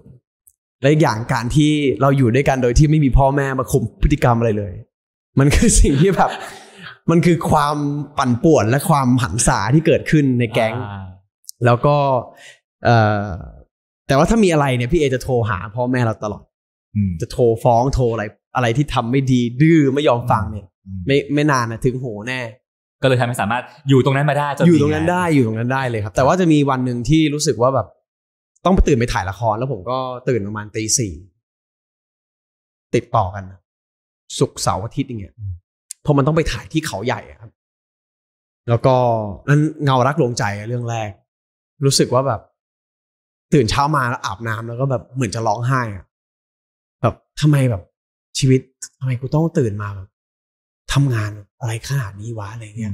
และอย่างการที่เราอยู่ด้วยกันโดยที่ไม่มีพ่อแม่มาคุมพฤติกรรมอะไรเลย มันคือสิ่งที่แบบ มันคือความปั่นป่วนและความหันษาที่เกิดขึ้นในแก๊งแล้วก็แต่ว่าถ้ามีอะไรเนี่ยพี่เอจะโทรหา พ่อแม่เราตลอดจะโทรฟ้องโทรอะไรอะไรที่ทำไม่ดีดื้อไม่ยอมฟังเนี่ย ไม่ไม่นานนะถึงโหแน่ก็เลยทำให้สามารถอยู่ตรงนั้นมาได้จนอยู่ตรงนั้นได้อยู่ตรงนั้นได้เลยครับ แต่ว่าจะมีวันหนึ่งที่รู้สึกว่าแบบ ต้องไปตื่นไปถ่ายละครแล้วผมก็ตื่นประมาณตีสี่ติดต่อกันศุกร์เสาร์อาทิตย์อย่างเงี้ยเพราะมันต้องไปถ่ายที่เขาใหญ่ครับ แล้วก็นั้นเงารักลงใจเรื่องแรก รู้สึกว่าแบบตื่นเช้ามาแล้วอาบน้ำแล้วก็แบบเหมือนจะร้องไห้อะแบบทำไมแบบชีวิตทำไมกูต้องตื่นมาแบบทำงานอะไรขนาดนี้วะอะไรเงี้ย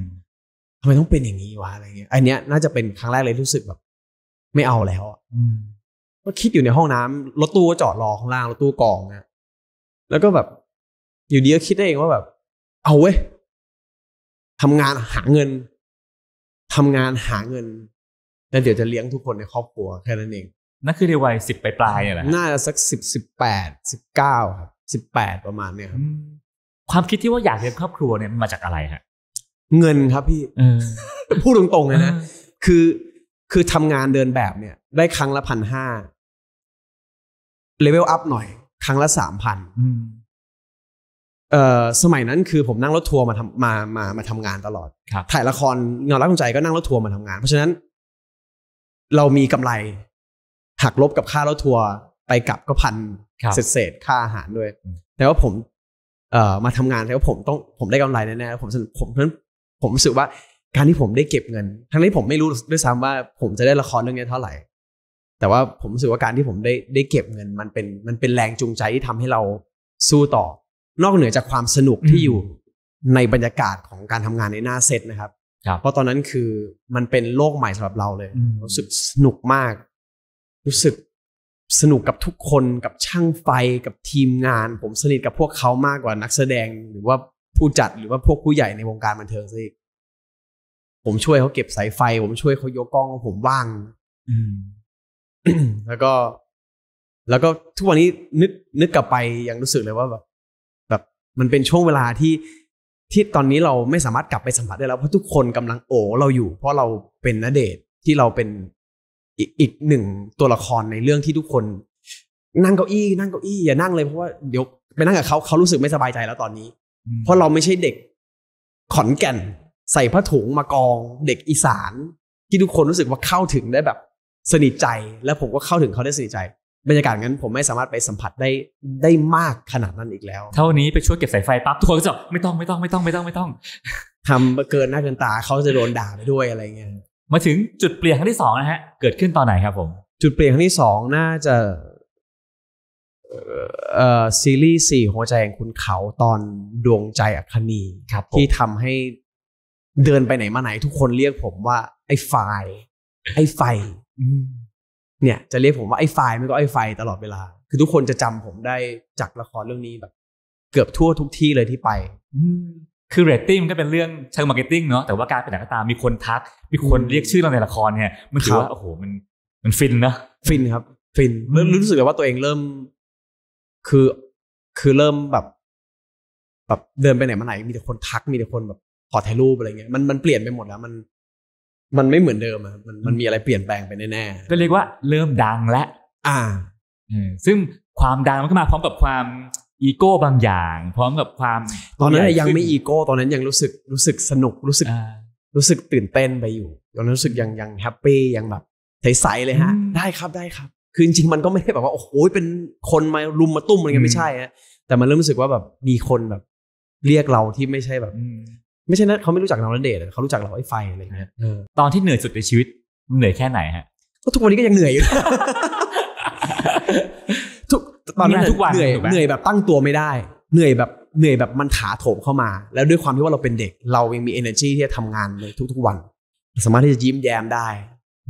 ทำไมต้องเป็นอย่างนี้วะอะไรเงี้ยอันเนี้ย น่าจะเป็นครั้งแรกเลยรู้สึกแบบ ไม่เอาแล้วอก็คิดอยู่ในห้องน้ำรถตู้ก็จอดรอข้างล่างรถตู้กองเนี่ยแล้วก็แบบอยู่ดีก็คิดได้เองว่าแบบ เอาเว้ยทำงานหาเงินทำงานหาเงินแล้วเดี๋ยวจะเลี้ยงทุกคนในครอบครัวแค่นั้นเองนั่นคือในวัยสิบปลายๆเนี่ยแหละน่าจะสักสิบสิบแปดสิบเก้าครับสิบแปดประมาณเนี่ยครับ ความคิดที่ว่าอยากเลี้ยงครอบครัวเนี่ยมาจากอะไรฮะเงินครับพี่พูดตรงๆเลยนะ คือคือทำงานเดินแบบเนี่ย ได้ครั้งละพันห้าเลเวลอัพหน่อย ครั้งละสามพันเอ่อสมัยนั้นคือผมนั่งรถทัวร์มาทำมามามาทำงานตลอด ถ่ายละครเงาลักของใจก็นั่งรถทัวร์มาทำงาน เพราะฉะนั้น เรามีกำไร หักลบกับค่ารถทัวร์ไปกลับก็พันเศษค่าอาหารด้วย แต่ว่าผม เอ่อมาทำงานแล้วผมต้องผมได้กำไรแน่ๆผมผมเพราะันผมรู้สึกว่า การที่ผมได้เก็บเงิน ทั้งที่ผมไม่รู้ด้วยซ้ำว่าผมจะได้ละครเรื่องนี้เท่าไหร่ แต่ว่าผมรู้สึกว่าการที่ผมได้ได้เก็บเงิน มันเป็นมันเป็นแรงจูงใจที่ทำให้เราสู้ต่อ นอกเหนือจากความสนุกที่อยู่ในบรรยากาศของการทำงานในหน้าเซตนะครับเพราะตอนนั้นคือมันเป็นโลกใหม่สำหรับเราเลยรู้สึกสนุกมาก รู้สึกสนุกกับทุกคนกับช่างไฟกับทีมงาน ผมสนิทกับพวกเขามากกว่านักแสดงหรือว่าผู้จัดหรือว่าพวกผู้ใหญ่ในวงการบันเทิงซะอีกผมช่วยเขาเก็บสายไฟ ผมช่วยเขายกกล้อง ผมว่างแล้วก็แล้วก็ทุกวันนี้นึกนึกกลับไปยังรู้สึกเลยว่าแบบแบบมันเป็นช่วงเวลาที่ที่ตอนนี้เราไม่สามารถกลับไปสัมผัสได้แล้ว เพราะทุกคนกำลังโอเราอยู่ เพราะเราเป็นนเดทที่เราเป็นอีกหนึ่งตัวละครในเรื่องที่ทุกคน นั่งเก้าอี้นั่งเก้าอี้อย่านั่งเลยเพราะว่าเดี๋ยวไปนั่งกับเขาเขารู้สึกไม่สบายใจแล้วตอนนี้ เพราะเราไม่ใช่เด็กขอนแก่น ใส่ผ้าถุงมากองเด็กอีสานที่ทุกคนรู้สึกว่าเข้าถึงได้แบบ สนิทใจและผมก็เข้าถึงเขาได้สนิทใจบรรยากาศงั้นผมไม่สามารถไปสัมผัสได้ได้มากขนาดนั้นอีกแล้วเท่านี้ไปช่วยเก็บสายไฟปั๊บทุกคนก็จะไม่ต้องไม่ต้องไม่ต้อง ไม่ต้องไม่ต้องทำเกินหน้าเกินตาเขาจะโดนด่าไปด้วยอะไรเงี้ยมาถึงจุดเปลี่ยนครั้งที่สองนะฮะ เกิดขึ้นตอนไหนครับ ผม จุดเปลี่ยนครั้งที่สองน่าจะ เอ่อซีรีส์สี่หัวใจแห่งคุณเขาตอนดวงใจอัคนีครับ ที่ทำให้เดินไปไหนมาไหนทุกคนเรียกผมว่าไอ้ไฟไอ้ไฟเนี่ย จะเรียกผมว่าไอ้ไฟไม่ก็ไอ้ไฟ ตลอดเวลา คือทุกคนจะจำผมได้จากละครเรื่องนี้แบบ เกือบทั่วทุกที่เลยที่ไป อืคือเรตติ้งก็เป็นเรื่องเชิงมาร์เก็ตติ้งเนาะแต่ว่าการเป็นหนังก็ตามมีคนทัก มีคนเรียกชื่อเราในละครเนี่ย มันถือว่าโอ้โห มัน มันฟินนะฟินครับ ฟินเริ่มรู้สึกแบบว่าตัวเองเริ่ม คือคือเริ่มแบบ แบบเดินไปไหนมาไหน มีแต่คนทัก มีแต่คนแบบขอถ่ายรูปอะไรเงี้ยมันมันเปลี่ยนไปหมดแล้ว มัน มันไม่เหมือนเดิมอะมันมันมีอะไรเปลี่ยนแปลงไปแน่ๆก็เรียกว่าเริ่มดังและ อ่าซึ่งความดังมันก็มาพร้อมกับความอีโก้บางอย่างพร้อมกับความ ตอนนั้นยังไม่อีโก้ ตอนนั้นยังรู้สึกรู้สึกสนุกรู้สึก รู้สึกตื่นเต้นไปอยู่ ตอนนั้นรู้สึกยังยังแฮปปี้ยังแบบใสๆเลยฮะ ได้ครับได้ครับ คือจริงมันก็ไม่ได้แบบว่าโอ้โหเป็นคนมารุมมาตุ้มอะไรเงี้ยไม่ใช่ฮะแต่มันเริ่มรู้สึกว่าแบบมีคนแบบ เรียกเราที่ไม่ใช่แบบไม่ใช่นะเขาไม่รู้จักเราเดทเขารู้จักเราไอ้ไฟอะไรเงี้ยตอนที่เหนื่อยสุดในชีวิต เหนื่อยแค่ไหนฮะก็ทุกวันนี้ก็ยังเหนื่อยอยู่ตอนนั้นทุกวันเหนื่อยเหนื่อยแบบตั้งตัวไม่ได้ เหนื่อยแบบเหนื่อยแบบมันถาโถมเข้ามา แล้วด้วยความที่ว่าเราเป็นเด็ก เรายังมี energy ที่จะทำงานในทุกๆวัน สามารถที่จะยิ้มแย้มได้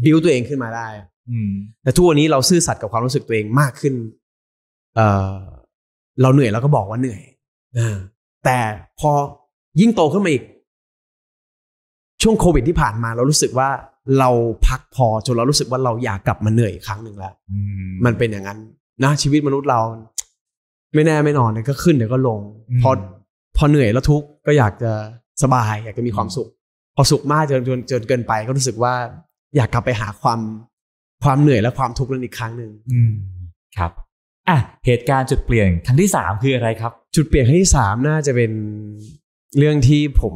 บิวตัวเองขึ้นมาได้แต่ทุกวันนี้เราซื่อสัตย์กับความรู้สึกตัวเองมากขึ้นเออเราเหนื่อยเราก็บอกว่าเหนื่อยแต่พอยิ่งโตขึ้นมาอีกช่วงโควิดที่ผ่านมา เรารู้สึกว่าเราพักพอจนเรารู้สึกว่าเราอยากกลับมาเหนื่อยอีกครั้งหนึ่งแล้วมันเป็นอย่างนั้นนะชีวิตมนุษย์เราไม่แน่ไม่นอนเลยก็ขึ้นเดี๋ยวก็ลง พอ พอเหนื่อยแล้วทุกข์ ก็อยากจะสบาย อยากจะมีความสุขพอสุขมากจนจนจนเกินไป ก็รู้สึกว่า อยากกลับไปหาความความเหนื่อยและความทุกข์นั้นอีกครั้งหนึ่งครับอ่ะเหตุการณ์จุดเปลี่ยนครั้งที่สามคืออะไรครับ จุดเปลี่ยนครั้งที่สามน่าจะเป็นเรื่องที่ผม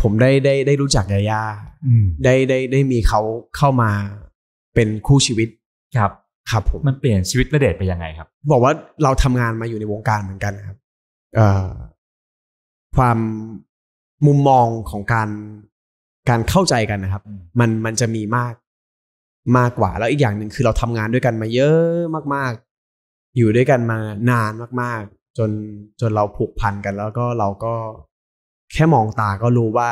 ผมได้ได้ได้รู้จักยาย่าได้ได้ได้มีเขาเข้ามาเป็นคู่ชีวิตครับครับผมมันเปลี่ยนชีวิตระเดชไปยังไงครับ บอกว่าเราทำงานมาอยู่ในวงการเหมือนกันครับความมุมมองของการการเข้าใจกันนะครับ มันมันจะมีมากมากกว่า แล้วอีกอย่างหนึ่งคือเราทำงานด้วยกันมาเยอะมากๆ อยู่ด้วยกันมานานมากๆ จนจนเราผูกพันกันแล้วก็เราก็แค่มองตาก็รู้ว่า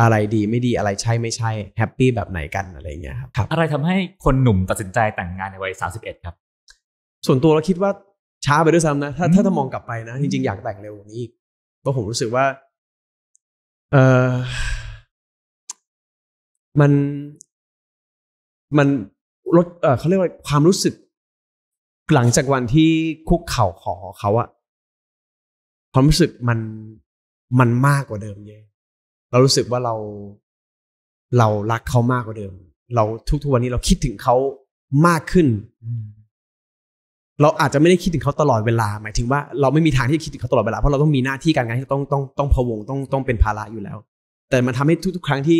อะไรดีไม่ดีอะไรใช่ไม่ใช่แฮปปี้แบบไหนกันอะไรเงี้ยครับอะไรทำให้คนหนุ่มตัดสินใจแต่งงานในวัยสาสิบเอ็ดครับ ส่วนตัวเราคิดว่า ช้าไปด้วยซ้ำนะ ถ้าถ้าถ้ามองกลับไปนะ จริง ๆ อยากแต่งเร็วกว่านี้อีกาะผมรู้สึกว่า เออมันมันลดเออเขาเรียกว่า ความรู้สึกหลังจากวันที่คุกเข่าขอเขาอะความรู้สึกมันมันมากกว่าเดิมเยอะเรารู้สึกว่าเราเรารักเขามากกว่าเดิม เราทุกๆวันนี้เราคิดถึงเขามากขึ้น เราอาจจะไม่ได้คิดถึงเขาตลอดเวลา หมายถึงว่าเราไม่มีทางที่จะคิดถึงเขาตลอดเวลาเพราะเราต้องมีหน้าที่การงานที่ต้องต้องต้องพะวงต้องต้องเป็นภาระอยู่แล้ว แต่มันทำให้ทุก ๆครั้งที่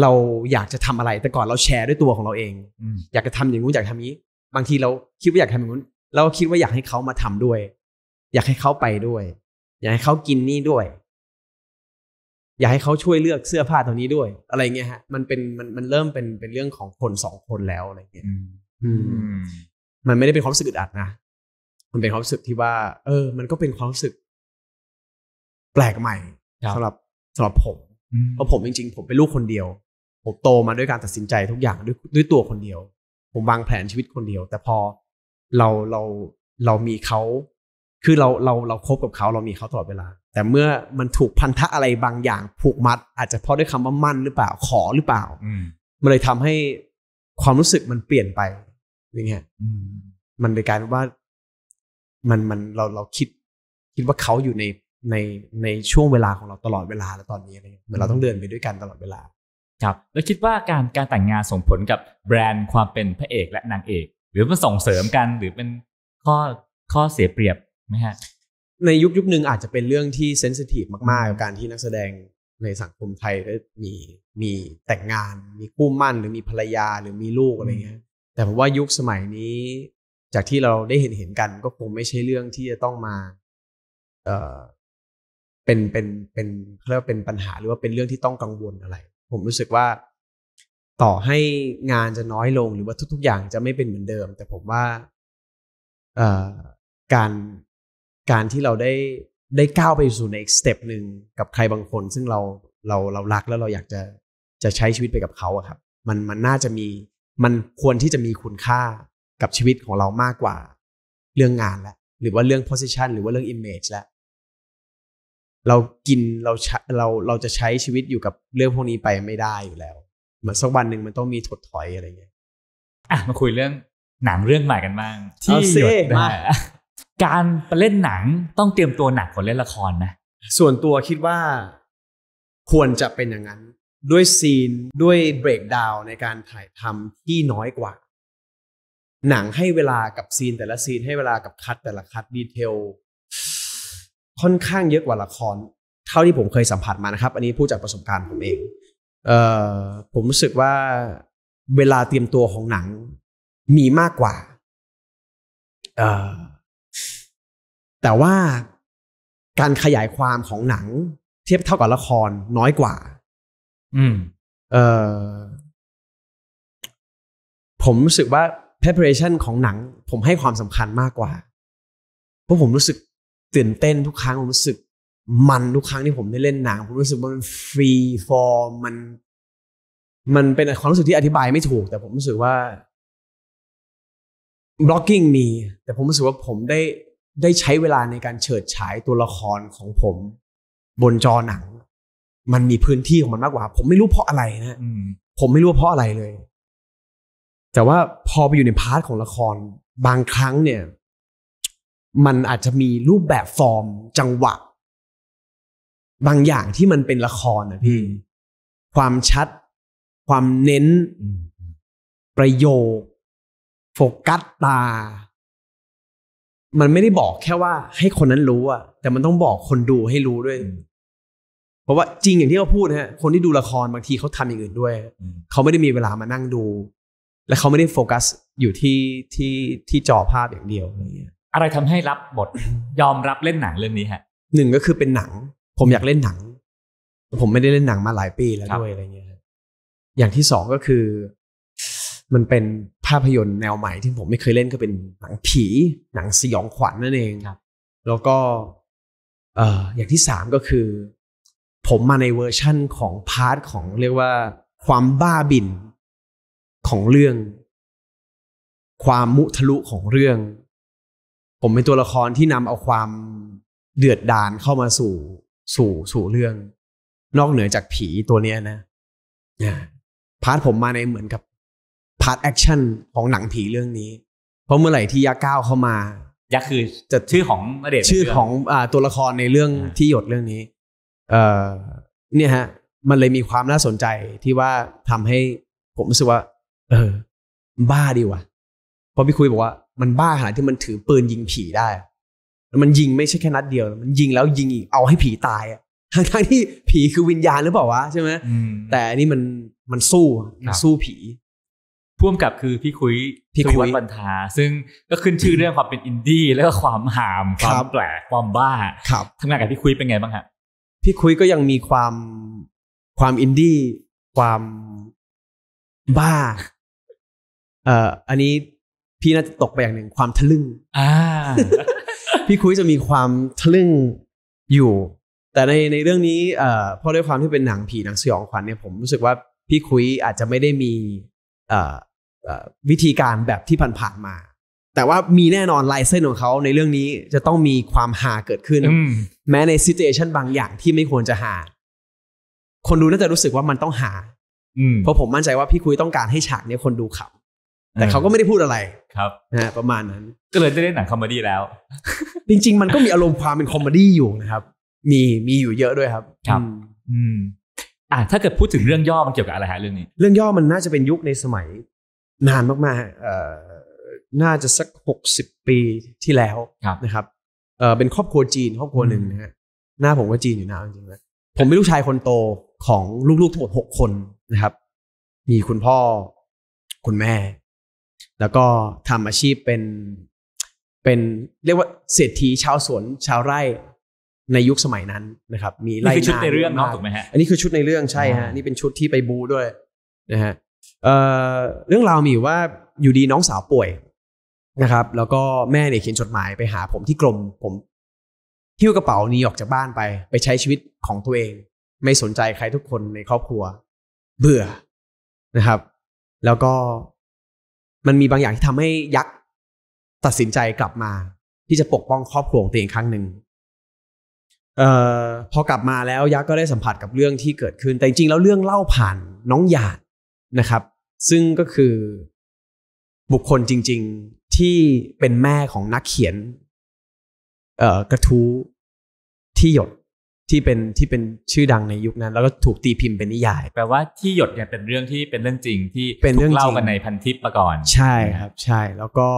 เราอยากจะทำอะไร แต่ก่อนเราแชร์ด้วยตัวของเราเองอยากจะทำอย่างนู้นอยากทำนี้ บางทีเราคิดว่าอยากทำอย่างนู้นเราคิดว่าอยากให้เขามาทำด้วย อยากให้เขาไปด้วยอยากให้เขากินนี่ด้วยอยากให้เขาช่วยเลือกเสื้อผ้าตัวนี้ด้วยอะไรเงี้ยฮะ มันเป็นมันมันเริ่มเป็นเป็นเรื่องของคนสองคนแล้วอะไรเงี้ยมันไม่ได้เป็นความรู้สึกอึดอัดนะ มันเป็นความรู้สึกที่ว่า เออ มันก็เป็นความรู้สึก แปลกใหม่สำหรับสำหรับผม เพราะผมจริง ๆ ผมเป็นลูกคนเดียว ผมโตมาด้วยการตัดสินใจทุกอย่างด้วยด้วยตัวคนเดียว ผมวางแผนชีวิตคนเดียว แต่พอเราเราเรามีเขาคือเราเราเราคบกับเขาเรามีเขาตลอดเวลา แต่เมื่อมันถูกพันธะอะไรบางอย่างผูกมัด อาจจะเพราะด้วยคำว่ามั่นหรือเปล่าขอหรือเปล่ามันเลยทำให้ความรู้สึกมันเปลี่ยนไป อย่างเงี้ยมันเลยกลายเป็นว่ามันมันเราเราคิด คิดว่าเขาอยู่ในในในช่วงเวลาของเราตลอดเวลา แล้วตอนนี้อะไรเงี้ยเหมือนเราต้องเดินไปด้วยกันตลอดเวลา ครับ แล้วคิดว่าการการแต่งงานส่งผลกับแบรนด์ความเป็นพระเอกและนางเอก หรือมันส่งเสริมกัน หรือเป็นข้อข้อเสียเปรียบไหมฮะ ในยุคยุคหนึ่งอาจจะเป็นเรื่องที่เซนซิทีฟมาก ๆ กับการที่นักแสดงในสังคมไทยมีมีแต่งงาน มีคู่มั่น หรือมีภรรยา หรือมีลูกอะไรเงี้ย แต่ผมว่ายุคสมัยนี้จากที่เราได้เห็นเห็นกัน ก็คงไม่ใช่เรื่องที่จะต้องมา เอ่อ เป็น เป็น เป็นเรียกว่าเป็นปัญหาหรือว่าเป็นเรื่องที่ต้องกังวลอะไร ผมรู้สึกว่าต่อให้งานจะน้อยลงหรือว่าทุก ๆ อย่างจะไม่เป็นเหมือนเดิม แต่ผมว่า เอ่อ การการที่เราได้ได้ก้าวไปสู่ในอีกสเต็ปหนึ่งกับใครบางคน ซึ่งเราเราเรารักแล้วเราอยากจะจะใช้ชีวิตไปกับเขาอะครับ มันมันน่าจะมีมันควรที่จะมีคุณค่ากับชีวิตของเรามากกว่า เรื่องงานและหรือว่าเรื่อง position หรือว่าเรื่อง image แล้วเรากินเราเราเราจะใช้ชีวิตอยู่กับเรื่องพวกนี้ไปไม่ได้อยู่แล้วมันสักวันหนึ่งมันต้องมีถดถอยอะไรเงี้ยอ่ะมาคุยเรื่องหนังเรื่องใหม่กันบ้างที่หยดมาการไปเล่นหนังต้องเตรียมตัวหนักกว่าเล่นละครนะ ส่วนตัวคิดว่าควรจะเป็นอย่างนั้นด้วยซีนด้วยเบรกดาวในการถ่ายทำที่น้อยกว่า หนังให้เวลากับซีน แต่ละซีนให้เวลากับคัด แต่ละคัดดีเทลค่อนข้างเยอะกว่าละคร เท่าที่ผมเคยสัมผัสมานะครับ อันนี้พูดจากประสบการณ์ผมเอง เออผมรู้สึกว่าเวลาเตรียมตัวของหนังมีมากกว่า เออแต่ว่าการขยายความของหนังเทียบเท่ากับละครน้อยกว่า อืม เออผมรู้สึกว่า preparation ของหนัง ผมให้ความสำคัญมากกว่า เพราะผมรู้สึกตื่นเต้นทุกครั้ง ผมรู้สึก มันทุกครั้งที่ผมได้เล่นหนัง ผมรู้สึกว่ามันฟรีฟอร์มมัน มันเป็นความรู้สึกที่อธิบายไม่ถูก แต่ผมรู้สึกว่า blocking มี แต่ผมรู้สึกว่าผมได้ได้ใช้เวลาในการเฉิดฉายตัวละครของผม บนจอหนัง มันมีพื้นที่ของมันมากกว่า ผมไม่รู้เพราะอะไรนะผมไม่รู้เพราะอะไรเลย แต่ว่าพอไปอยู่ในพาร์ทของละคร บางครั้งเนี่ย มันอาจจะมีรูปแบบฟอร์มจังหวะ บางอย่างที่มันเป็นละครนะพี่ความชัด ความเน้น ประโยค โฟกัสตามันไม่ได้บอกแค่ว่าให้คนนั้นรู้อะแต่มันต้องบอกคนดูให้รู้ด้วย เพราะว่าจริงอย่างที่เขาพูดฮะ คนที่ดูละครบางทีเขาทำอย่างอื่นด้วยเขาไม่ได้มีเวลามานั่งดู และเขาไม่ได้โฟกัสอยู่ที่ที่ที่จอภาพอย่างเดียว อะไรเงี้ย อะไรทำให้รับบทยอมรับเล่นหนังเรื่องนี้ฮะ หนึ่งก็คือเป็นหนัง ผมอยากเล่นหนัง ผมไม่ได้เล่นหนังมาหลายปีแล้วด้วยอะไรเงี้ย อย่างที่สองก็คือมันเป็นภาพยนตร์แนวใหม่ที่ผมไม่เคยเล่นก็เป็นหนังผีหนังสยองขวัญนนั่นเองครับ แล้วก็เอออย่างที่สามก็คือ ผมมาในเวอร์ชั่นของพาร์ทของเรียกว่า ความบ้าบินของเรื่อง ความมุทะลุของเรื่อง ผมเป็นตัวละครที่นำเอาความเดือดดาลเข้ามาสู่สู่สู่เรื่อง นอกเหนือจากผีตัวเนี้ยนะพาร์ทผมมาในเหมือนกับพาร์ทแอคชั่นของหนังผีเรื่องนี้ เพราะเมื่อไหร่ที่ยักษ้าวเข้ามายักษ์คือจะชื่อของอเดชชื่อของอตัวละครในเรื่องที่หยดเรื่องนี้เนี่ยฮะ มันเลยมีความน่าสนใจที่ว่าทำให้ผมรู้สึกว่า เออ บ้าดีว่ะพราะพี่คุยบอกว่า มันบ้าขนาดที่มันถือปืนยิงผีได้มันยิงไม่ใช่แค่นัดเดียว มันยิงแล้วยิงอีกเอาให้ผีตายอะทั้งที่ผีคือวิญญาณหรือเปล่าวะใช่ไหมแต่อันนี้มันมันสู้สู้ผีพ่วมกับคือพี่คุยพี่คุยบรรทาซึ่งก็ขึ้นชื่อเรื่องความเป็นอินดี้แล้วก็ความหามความแปลกความบ้าทำงานกับพี่คุยเป็นไงบ้างฮะพี่คุยก็ยังมีความความอินดี้ความบ้า เอ่อ อันนี้พี่น่าจะตกไปอย่างหนึ่งความทะลึ่ง อ่า พี่คุยจะมีความทะลึ่งอยู่ แต่ในในเรื่องนี้เอ่อเพราะด้วยความที่เป็นหนังผีหนังสยองขวัญเนี่ยผมรู้สึกว่า พี่คุยอาจจะไม่ได้มีวิธีการแบบที่ผ่านๆมา แต่ว่ามีแน่นอนลายเส้นของเขาในเรื่องนี้จะต้องมีความหาเกิดขึ้น แม้ในซิเจชันบางอย่างที่ไม่ควรจะหา คนดูน่าจะรู้สึกว่ามันต้องหาเพราะผมมั่นใจว่าพี่คุยต้องการให้ฉากนี้คนดูขำแต่เขาก็ไม่ได้พูดอะไรครับนะประมาณนั้น ก็เลยได้เล่นหนังคอมเมดี้แล้ว จริงๆมันก็มีอารมณ์ความเป็นคอมเมดี้อยู่นะครับ มีมีอยู่เยอะด้วยครับครับอืมอ่ะถ้าเกิดพูดถึงเรื่องย่อมันเกี่ยวกับอะไรฮะเรื่องนี้เรื่องย่อมันน่าจะเป็นยุคในสมัยนานมากๆเอ่อน่าจะสักหกสิบปีที่แล้วนะครับเอ่อเป็นครอบครัวจีนครอบครัวหนึ่งนะฮะหน้าผมก็จีนอยู่นะจริงๆนะผมเป็นลูกชายคนโตของลูกๆทั้งหมดหกคนนะครับ มีคุณพ่อ คุณแม่ แล้วก็ทำอาชีพเป็นเป็นเรียกว่าเศรษฐีชาวสวน ชาวไร่ในยุคสมัยนั้นนะครับ มีไล่นาชุดในเรื่องเนาะถูกไหมฮะอันนี้คือชุดในเรื่องใช่ฮะนี่เป็นชุดที่ไปบูด้วยนะฮะเรื่องราวมีว่าอยู่ดีน้องสาวป่วยนะครับ แล้วก็แม่เนี่ยเขียนจดหมายไปหาผมที่กรมผมทิ้วกระเป๋านี้ออกจากบ้านไป ไปใช้ชีวิตของตัวเอง ไม่สนใจใครทุกคนในครอบครัว เบื่อนะครับ แล้วก็มันมีบางอย่างที่ทำให้ยักษ์ตัดสินใจกลับมา ที่จะปกป้องครอบครัวของตัวเองครั้งหนึ่งออพอกลับมาแล้วยักษ์ก็ได้สัมผัสกับเรื่องที่เกิดขึ้นแต่จริงๆแล้วเรื่องเล่าผ่านน้องหยาดนะครับ ซึ่งก็คือ บุคคลจริงๆที่เป็นแม่ของนักเขียนกระทู้ที่หยดที่เป็นที่เป็นชื่อดังในยุคนั้นแล้วก็ถูกตีพิมพ์เป็นนิยายแปลว่าที่หยดเนี่ยเป็นเรื่องที่เป็นเรื่องจริง ที่เป็นเรื่องเล่ากันในพันทิปมาก่อน ใช่ครับ ใช่แล้วก็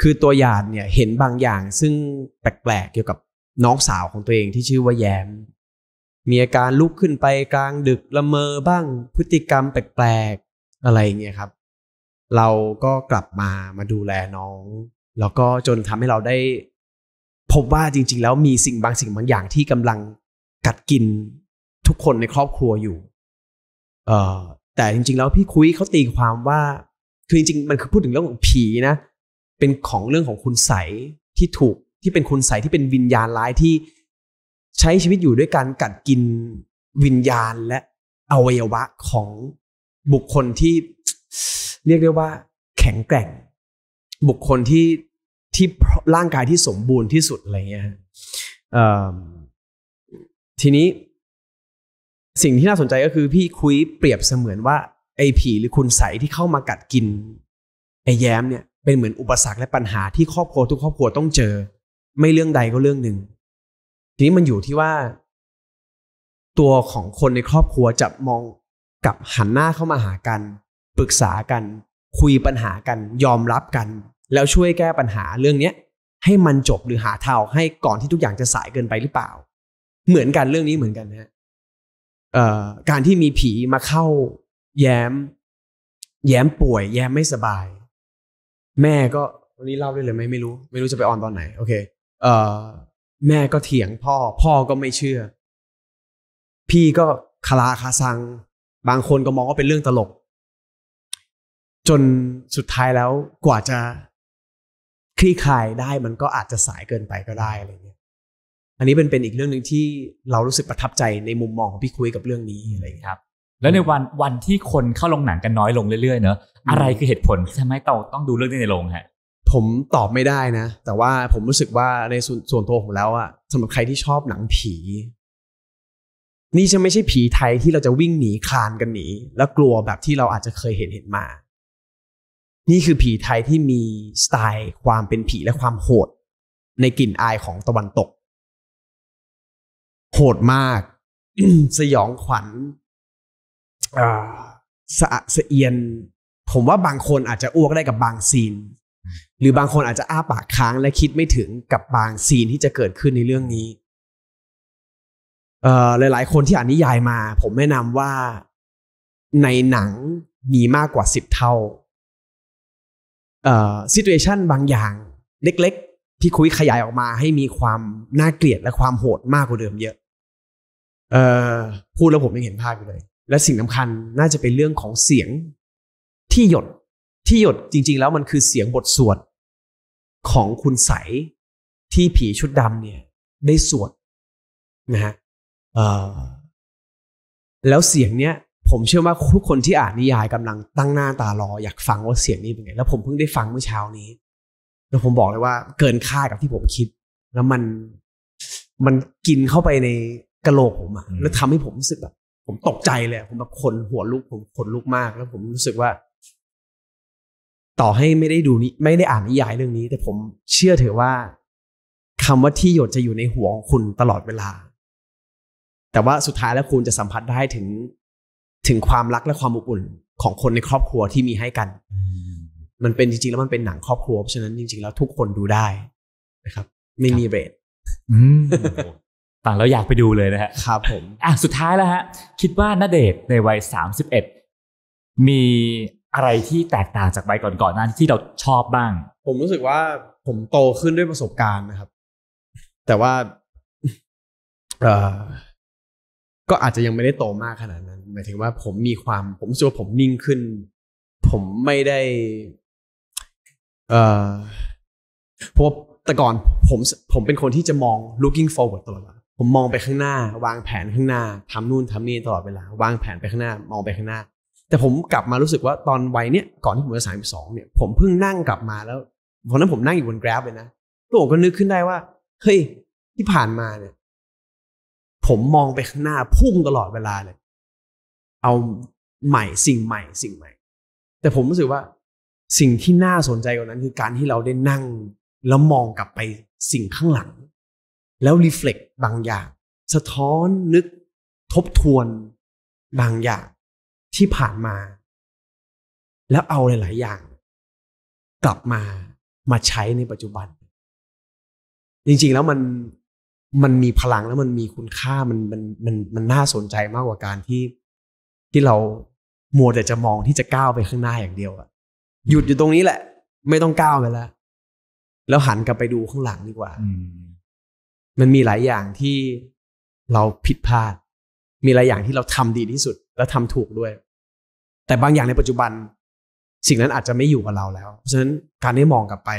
คือตัวอย่างเนี่ยเห็นบางอย่าง ซึ่งแปลกๆเกี่ยวกับน้องสาวของตัวเองที่ชื่อว่าแยมมีอาการลุกขึ้นไปกลางดึกละเมอบ้างพฤติกรรมแปลกๆอะไรเงี้ยครับ เราก็กลับมามาดูแลน้อง แล้วก็จนทำให้เราได้ พบว่าจริงๆแล้วมีสิ่งบางสิ่งบางอย่างที่กำลังกัดกินทุกคนในครอบครัวอยู่ เอ่อแต่จริงๆแล้วพี่คุยเขาตีความว่าคือจริงๆ มันคือพูดถึงเรื่องของผีนะเป็นของเรื่องของคุณใสที่ถูกที่เป็นคุณใสที่เป็นวิญญาณร้ายที่ใช้ชีวิตอยู่ด้วยการกัดกินวิญญาณและอวัยวะของบุคคลที่ เรียกได้ว่า แข็งแกร่ง บุคคลที่ที่ร่างกายที่สมบูรณ์ที่สุดอะไรเงี้ยทีนี้ สิ่งที่น่าสนใจก็คือ พี่คุยเปรียบเสมือนว่าไอผีหรือคุณใสที่เข้ามากัดกินไอแย้มเนี่ย เป็นเหมือนอุปสรรคและปัญหาที่ครอบครัวทุกครอบครัวต้องเจอไม่เรื่องใดก็เรื่องหนึ่งทีนี้มันอยู่ที่ว่า ตัวของคนในครอบครัวจะมองกับหันหน้าเข้ามาหากัน ปรึกษากัน คุยปัญหากัน ยอมรับกัน แล้วช่วยแก้ปัญหาเรื่องเนี้ยให้มันจบหรือหาทางออกให้ก่อนที่ทุกอย่างจะสายเกินไปหรือเปล่า เหมือนกันเรื่องนี้เหมือนกันนะการที่มีผีมาเข้า แย้ม แย้มป่วย แย้มไม่สบาย แม่ก็วันนี้เล่าได้เลยไหมไม่รู้ ไม่รู้จะไปออนตอนไหนโอเคเออแม่ก็เถียงพ่อ พ่อก็ไม่เชื่อ พี่ก็คลาคาซัง บางคนก็มองว่าเป็นเรื่องตลก จนสุดท้ายแล้วกว่าจะคลี่คลายได้มันก็อาจจะสายเกินไปก็ได้อะไรเงี้ยอันนี้เป็นเป็นอีกเรื่องหนึ่งที่เรารู้สึกประทับใจในมุมมองของ พี่คุยกับเรื่องนี้อะไรครับ แล้วในวันวันที่คนเข้าลงหนังกันน้อยลงเรื่อยๆเนอะอะไรคือเหตุผลที่ทำให้เราต้องดูเรื่องนี้ในโรงฮะผมตอบไม่ได้นะแต่ว่าผมรู้สึกว่าในส่วนตัวผมแล้วอะสำหรับใครที่ชอบหนังผี นี่จะไม่ใช่ผีไทยที่เราจะวิ่งหนีคลานกันหนี แล้วกลัวแบบที่เราอาจจะเคยเห็นเห็นมา นี่คือผีไทยที่มีสไตล์ความเป็นผีและความโหด ในกลิ่นอายของตะวันตก โหดมาก สยองขวัญสะอาดสะเอียน ผมว่าบางคนอาจจะอ้วกได้กับบางซีนหรือบางคนอาจจะอ้าปากค้าง และคิดไม่ถึงกับบางซีนที่จะเกิดขึ้นในเรื่องนี้ เอ่อหลาย ๆ คนที่อ่านนิยายมา ผมแนะนำว่าในหนังมีมากกว่าสิบเท่า เอ่อซิทูเอชันบางอย่าง เล็กๆ ที่คุยขยายออกมาให้มีความน่าเกลียดและความโหดมากกว่าเดิมเยอะ เอ่อพูดแล้วผมยังเห็นภาพอยู่เลย และสิ่งสำคัญน่าจะเป็นเรื่องของเสียงที่หยดที่หยดจริงๆแล้วมันคือเสียงบทสวดของคุณใสที่ผีชุดดำเนี่ยได้สวดนะฮะแล้วเสียงเนี้ย ผมเชื่อว่าทุกคนที่อ่านนิยายกำลังตั้งหน้าตารออยากฟังว่าเสียงนี้เป็นไง แล้วผมเพิ่งได้ฟังเมื่อเช้านี้ แล้วผมบอกเลยว่า เกินคาดกับที่ผมคิด แล้วมันมันกินเข้าไปในกระโหลกผมอะแล้วทำให้ผมรู้สึกแบบผมตกใจเลยผมแบบขนหัวลุกผมขนลุกมาก แล้ว ผมรู้สึกว่าต่อให้ไม่ได้ดูนี้ไม่ได้อ่านนิยายเรื่องนี้ แต่ผมเชื่อเถอะว่า คำว่าที่หยดจะอยู่ในหัวของคุณตลอดเวลา แต่ว่าสุดท้ายแล้วคุณจะสัมผัสได้ถึงถึงความรักและความอบอุ่นของคนในครอบครัวที่มีให้กัน มันเป็นจริงๆแล้วมันเป็นหนังครอบครัวเพราะฉะนั้นจริง ๆแล้วทุกคนดูได้ นะครับ ไม่มีเบรดต่างแล้วอยากไปดูเลยนะฮะครับ ผมอ่ะสุดท้ายแล้วฮะ คิดว่าณเดชในวัยสสามิบเอ็ดมีอะไรที่แตกต่างจากใบก่อนๆนั้นที่เราชอบบ้าง ผมรู้สึกว่าผมโตขึ้นด้วยประสบการณ์นะครับ แต่ว่าเออก็อาจจะยังไม่ได้โตมากขนาดนั้น หมายถึงว่าผมมีความผมรู้สึกว่าผมนิ่งขึ้น ผมไม่ได้เอ่อเพราะแต่ก่อน ผมผมเป็นคนที่จะมอง looking forward ตลอดเวลาผมมองไปข้างหน้า วางแผนข้างหน้าทำนู่นทำนี่ตลอดเวลาวางแผนไปข้างหน้า มองไปข้างหน้าแต่ผมกลับมารู้สึกว่าตอนวัยเนี้ยก่อนที่ผมจะสามสองเนี่ย ผมเพิ่งนั่งกลับมาแล้วตอนนั้นผมนั่งอยู่บนแกร็บเลยนะตัวผมก็นึกขึ้นได้ว่าเฮ้ยที่ผ่านมาเนี่ย ผมมองไปข้างหน้าพุ่งตลอดเวลาเลย เอาใหม่สิ่งใหม่ สิ่งใหม่ แต่ผมรู้สึกว่าสิ่งที่น่าสนใจกว่านั้น คือการที่เราได้นั่งแล้วมองกลับไปสิ่งข้างหลัง แล้วรีเฟล็กบางอย่างสะท้อนนึก ทบทวนบางอย่างที่ผ่านมา แล้วเอาหลาย ๆ อย่าง กลับมามาใช้ในปัจจุบัน จริงๆ แล้วมันมันมีพลังแล้วมันมีคุณค่ามันมันมันมันน่าสนใจมากกว่าการที่ที่เรามัวแต่จะมองที่จะก้าวไปข้างหน้าอย่างเดียวอะหยุดอยู่ตรงนี้แหละ ไม่ต้องก้าวไปแล้วแล้วหันกลับไปดูข้างหลังดีกว่ามันมีหลายอย่างที่เราผิดพลาด มีหลายอย่างที่เราทำดีที่สุดแล้วทำถูกด้วย แต่บางอย่างในปัจจุบัน สิ่งนั้นอาจจะไม่อยู่กับเราแล้ว เพราะฉะนั้นการได้มองกลับไป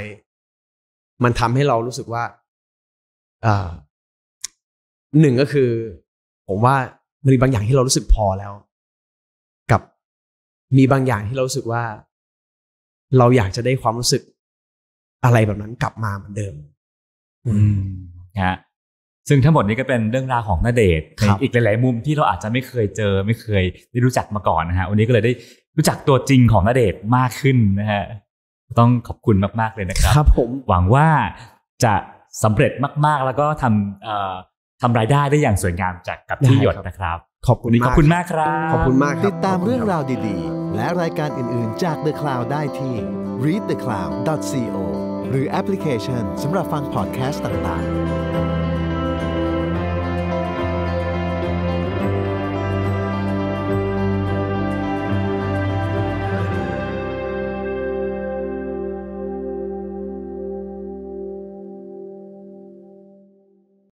มันทำให้เรารู้สึกว่าหนึ่งก็คือ ผมว่ามันมีบางอย่างที่เรารู้สึกพอแล้ว กับมีบางอย่างที่เรารู้สึกว่า เราอยากจะได้ความรู้สึกอะไรแบบนั้นกลับมาเหมือนเดิม อืมฮะซึ่งทั้งหมดนี้ก็เป็นเรื่องราวของนาเดชอีกหลาย ๆ มุมที่เราอาจจะไม่เคยเจอไม่เคยได้รู้จักมาก่อนนะฮะวันนี้ก็เลยได้รู้จักตัวจริงของนาเดชมากขึ้นนะฮะต้องขอบคุณมากๆเลยนะครับ ครับผมหวังว่าจะสำเร็จมากๆ แล้วก็ทำทำรายได้ได้อย่างสวยงามจากกับที่หยดนะครับ ขอบคุณขอบคุณมากครับขอบคุณมากติดตามเรื่องราวดี ๆ และรายการอื่น ๆจาก The Cloud ได้ที่ readthecloud.co หรือแอปพลิเคชันสำหรับฟังพอดแคสต์ต่างๆ